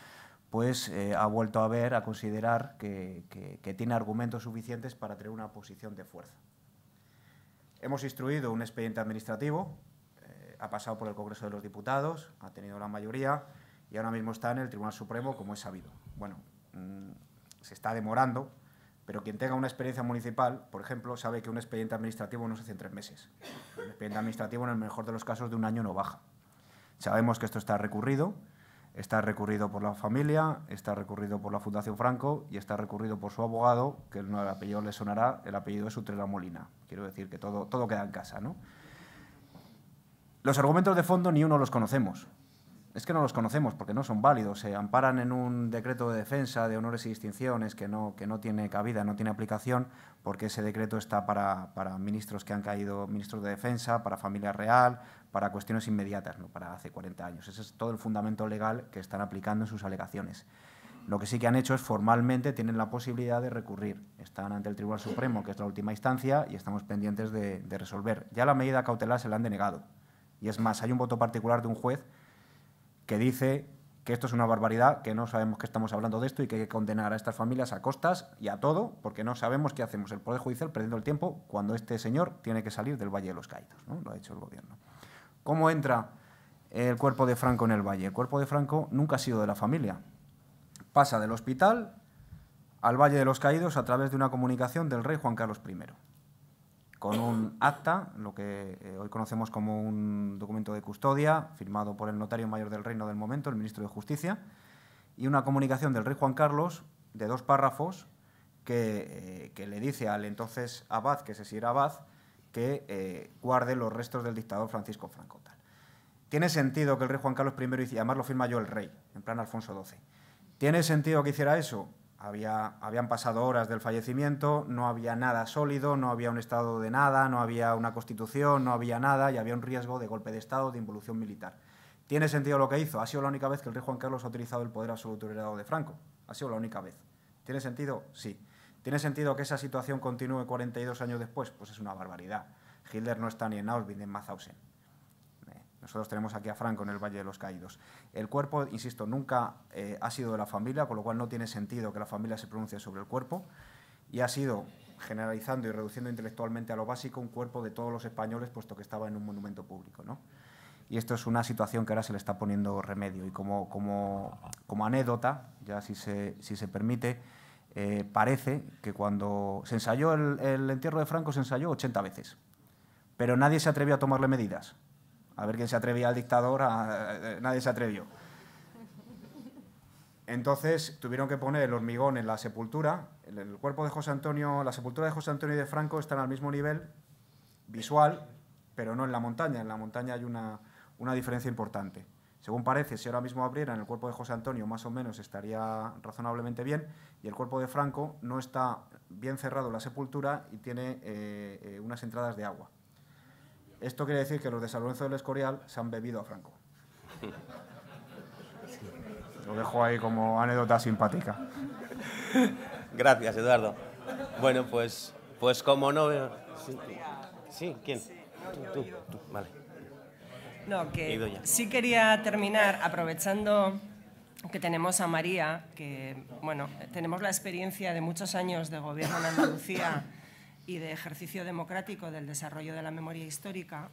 pues ha vuelto a ver, a considerar que, que, tiene argumentos suficientes para tener una posición de fuerza. Hemos instruido un expediente administrativo ha pasado por el Congreso de los Diputados, ha tenido la mayoría y ahora mismo está en el Tribunal Supremo, como es sabido. Bueno, mm, se está demorando, pero quien tenga una experiencia municipal, por ejemplo, sabe que un expediente administrativo no se hace en tres meses. Un expediente administrativo, en el mejor de los casos, de un año no baja. Sabemos que esto está recurrido, está recurrido por la familia, está recurrido por la Fundación Franco y está recurrido por su abogado, que el nuevo apellido le sonará, el apellido es Utrera Molina. Quiero decir que todo, todo queda en casa, ¿no? Los argumentos de fondo ni uno los conocemos. Es que no los conocemos porque no son válidos. Se amparan en un decreto de defensa de honores y distinciones que no, que no tiene cabida, no tiene aplicación, porque ese decreto está para, ministros que han caído, ministros de defensa, para familia real, para cuestiones inmediatas, no para hace 40 años. Ese es todo el fundamento legal que están aplicando en sus alegaciones. Lo que sí que han hecho es formalmente tienen la posibilidad de recurrir. Están ante el Tribunal Supremo, que es la última instancia, y estamos pendientes de, de resolver. Ya la medida cautelar se la han denegado. Y es más, hay un voto particular de un juez que dice que esto es una barbaridad, que no sabemos que estamos hablando de esto y que hay que condenar a estas familias a costas y a todo, porque no sabemos qué hacemos. El Poder Judicial perdiendo el tiempo cuando este señor tiene que salir del Valle de los Caídos, ¿no? lo ha hecho el gobierno. ¿Cómo entra el cuerpo de Franco en el Valle? El cuerpo de Franco nunca ha sido de la familia. Pasa del hospital al Valle de los Caídos a través de una comunicación del rey Juan Carlos I con un acta, lo que eh, hoy conocemos como un documento de custodia, firmado por el notario mayor del reino del momento, el ministro de Justicia, y una comunicación del rey Juan Carlos de dos párrafos que, eh, le dice al entonces abad, que se era abad, que eh, guarde los restos del dictador Francisco Franco. Tiene sentido que el rey Juan Carlos I, y además lo firma yo el rey, en plan Alfonso XII. ¿Tiene sentido que hiciera eso? Había, habían pasado horas del fallecimiento, no había nada sólido, no había un estado de nada, no había una constitución, no había nada y había un riesgo de golpe de Estado, de involución militar. ¿Tiene sentido lo que hizo? Ha sido la única vez que el rey Juan Carlos ha utilizado el poder absoluto heredado de Franco. Ha sido la única vez. ¿Tiene sentido? Sí. ¿Tiene sentido que esa situación continúe 42 años después? Pues es una barbaridad. Hitler no está ni en Auschwitz ni en Mauthausen. Nosotros tenemos aquí a Franco en el Valle de los Caídos. El cuerpo, insisto, nunca eh, ha sido de la familia, con lo cual no tiene sentido que la familia se pronuncie sobre el cuerpo. Y ha sido, generalizando y reduciendo intelectualmente a lo básico, un cuerpo de todos los españoles, puesto que estaba en un monumento público. Y esto es una situación que ahora se le está poniendo remedio. Y como, anécdota, ya si se, permite, eh, parece que cuando se ensayó el, el entierro de Franco, se ensayó 80 veces. Pero nadie se atrevió a tomarle medidas. A ver quién se atrevía al dictador, eh, eh, nadie se atrevió. Entonces tuvieron que poner el hormigón en la sepultura. El, cuerpo de José Antonio, la sepultura de José Antonio y de Franco están al mismo nivel visual, pero no en la montaña. En la montaña hay una, diferencia importante. Según parece, si ahora mismo abrieran el cuerpo de José Antonio, más o menos estaría razonablemente bien, y el cuerpo de Franco no está bien cerrado en la sepultura y tiene eh, unas entradas de agua. Esto quiere decir que los de San del Escorial se han bebido a Franco. [laughs] Lo dejo ahí como anécdota simpática. Gracias, Eduardo. Bueno, pues, pues como no... veo... sí ¿quién? tú, vale. No, que sí quería terminar aprovechando que tenemos a María, que, bueno, tenemos la experiencia de muchos años de gobierno en Andalucía [laughs] y de ejercicio democrático del desarrollo de la memoria histórica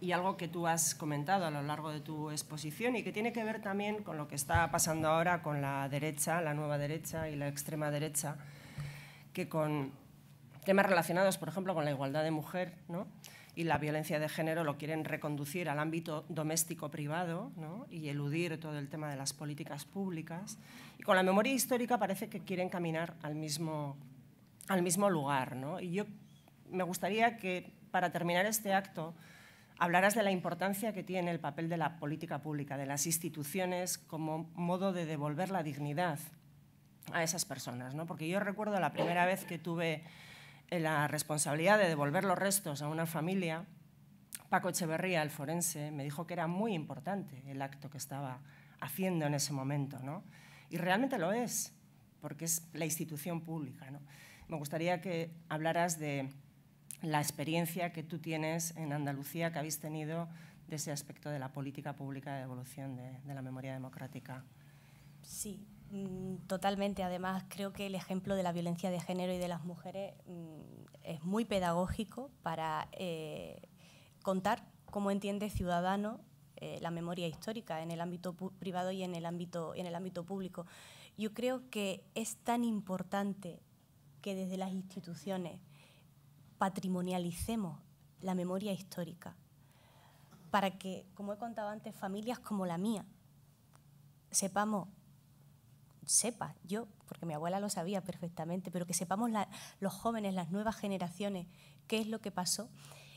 y algo que tú has comentado a lo largo de tu exposición y que tiene que ver también con lo que está pasando ahora con la derecha, la nueva derecha y la extrema derecha, que con temas relacionados, por ejemplo, con la igualdad de mujer y la violencia de género lo quieren reconducir al ámbito doméstico privado y eludir todo el tema de las políticas públicas. Y con la memoria histórica parece que quieren caminar al mismo al mismo lugar. ¿no? Y yo me gustaría que, para terminar este acto, hablaras de la importancia que tiene el papel de la política pública, de las instituciones como modo de devolver la dignidad a esas personas. ¿no? Porque yo recuerdo la primera vez que tuve eh, la responsabilidad de devolver los restos a una familia, Paco Echeverría, el forense, me dijo que era muy importante el acto que estaba haciendo en ese momento. ¿no? Y realmente lo es, porque es la institución pública. ¿no? me gustaría que hablaras de la experiencia que tú tienes en Andalucía, que habéis tenido de ese aspecto de la política pública de evolución de, la memoria democrática. Sí, mm, totalmente. Además, creo que el ejemplo de la violencia de género y de las mujeres mm, es muy pedagógico para eh, contar cómo entiende ciudadano eh, la memoria histórica en el ámbito privado y en el ámbito, en el ámbito público. Yo creo que es tan importante que desde las instituciones patrimonialicemos la memoria histórica para que, como he contado antes, familias como la mía sepamos, sepa yo, porque mi abuela lo sabía perfectamente, pero que sepamos los jóvenes, las nuevas generaciones, qué es lo que pasó.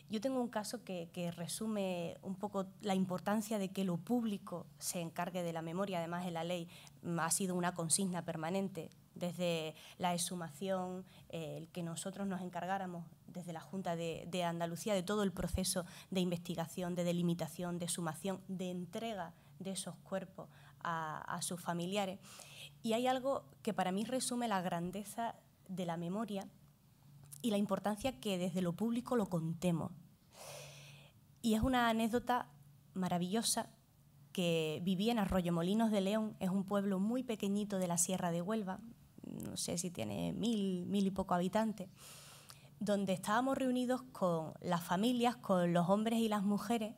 Yo tengo un caso que, que, resume un poco la importancia de que lo público se encargue de la memoria. Además, en la ley ha sido una consigna permanente desde la exhumación, eh, el que nosotros nos encargáramos desde la Junta de, Andalucía de todo el proceso de investigación, de delimitación, de sumación, de entrega de esos cuerpos a, sus familiares. Y hay algo que para mí resume la grandeza de la memoria y la importancia que desde lo público lo contemos. Y es una anécdota maravillosa que vivía en Arroyo Molinos de León, es un pueblo muy pequeñito de la Sierra de Huelva, no sé si tiene mil, mil y poco habitantes, donde estábamos reunidos con las familias, con los hombres y las mujeres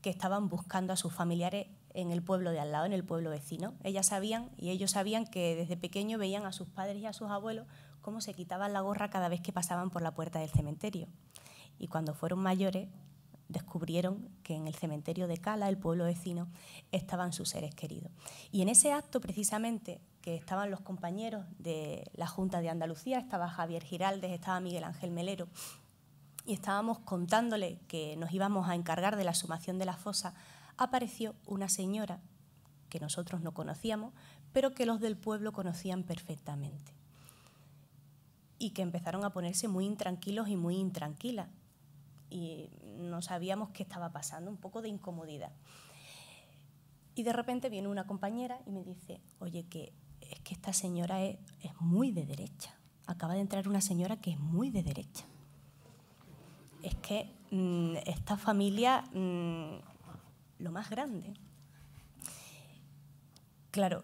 que estaban buscando a sus familiares en el pueblo de al lado, en el pueblo vecino. Ellas sabían y ellos sabían que desde pequeño veían a sus padres y a sus abuelos cómo se quitaban la gorra cada vez que pasaban por la puerta del cementerio. Y cuando fueron mayores, descubrieron que en el cementerio de Cala, el pueblo vecino, estaban sus seres queridos. Y en ese acto, precisamente, que estaban los compañeros de la Junta de Andalucía, estaba Javier Giraldes, estaba Miguel Ángel Melero, y estábamos contándole que nos íbamos a encargar de la sumación de la fosa, apareció una señora que nosotros no conocíamos, pero que los del pueblo conocían perfectamente. Y que empezaron a ponerse muy intranquilos y muy intranquilas. Y no sabíamos qué estaba pasando, un poco de incomodidad. Y de repente viene una compañera y me dice, oye, que es que esta señora es, muy de derecha. Acaba de entrar una señora que es muy de derecha. Es que mm, esta familia, mm, lo más grande. Claro,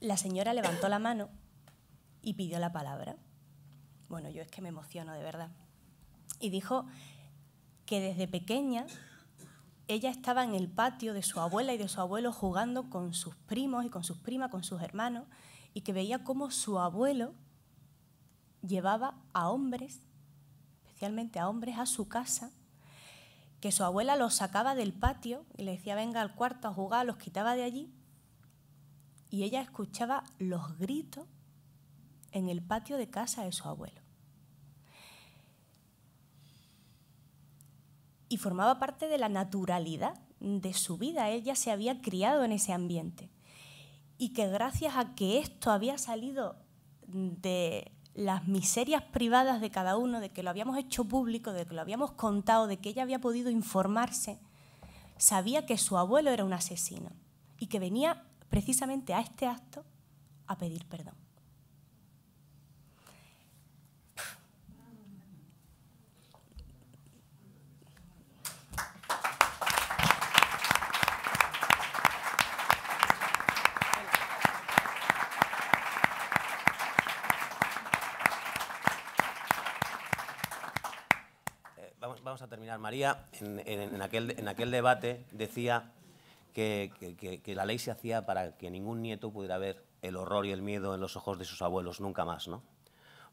la señora levantó la mano y pidió la palabra. Bueno, yo es que me emociono de verdad. Y dijo que desde pequeña ella estaba en el patio de su abuela y de su abuelo jugando con sus primos y con sus primas, con sus hermanos, y que veía cómo su abuelo llevaba a hombres, especialmente a hombres, a su casa, que su abuela los sacaba del patio y le decía, venga al cuarto a jugar, los quitaba de allí, y ella escuchaba los gritos en el patio de casa de su abuelo. y formaba parte de la naturalidad de su vida. Ella se había criado en ese ambiente. Y que gracias a que esto había salido de las miserias privadas de cada uno, de que lo habíamos hecho público, de que lo habíamos contado, de que ella había podido informarse, sabía que su abuelo era un asesino y que venía precisamente a este acto a pedir perdón. vamos a terminar. María, en, aquel, debate, decía que, la ley se hacía para que ningún nieto pudiera ver el horror y el miedo en los ojos de sus abuelos, nunca más, ¿no?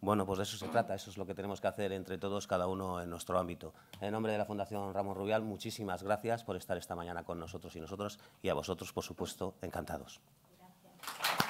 Bueno, pues de eso se trata, eso es lo que tenemos que hacer entre todos, cada uno en nuestro ámbito. En nombre de la Fundación Ramón Rubial, muchísimas gracias por estar esta mañana con nosotros y nosotros, y a vosotros, por supuesto, encantados. Gracias.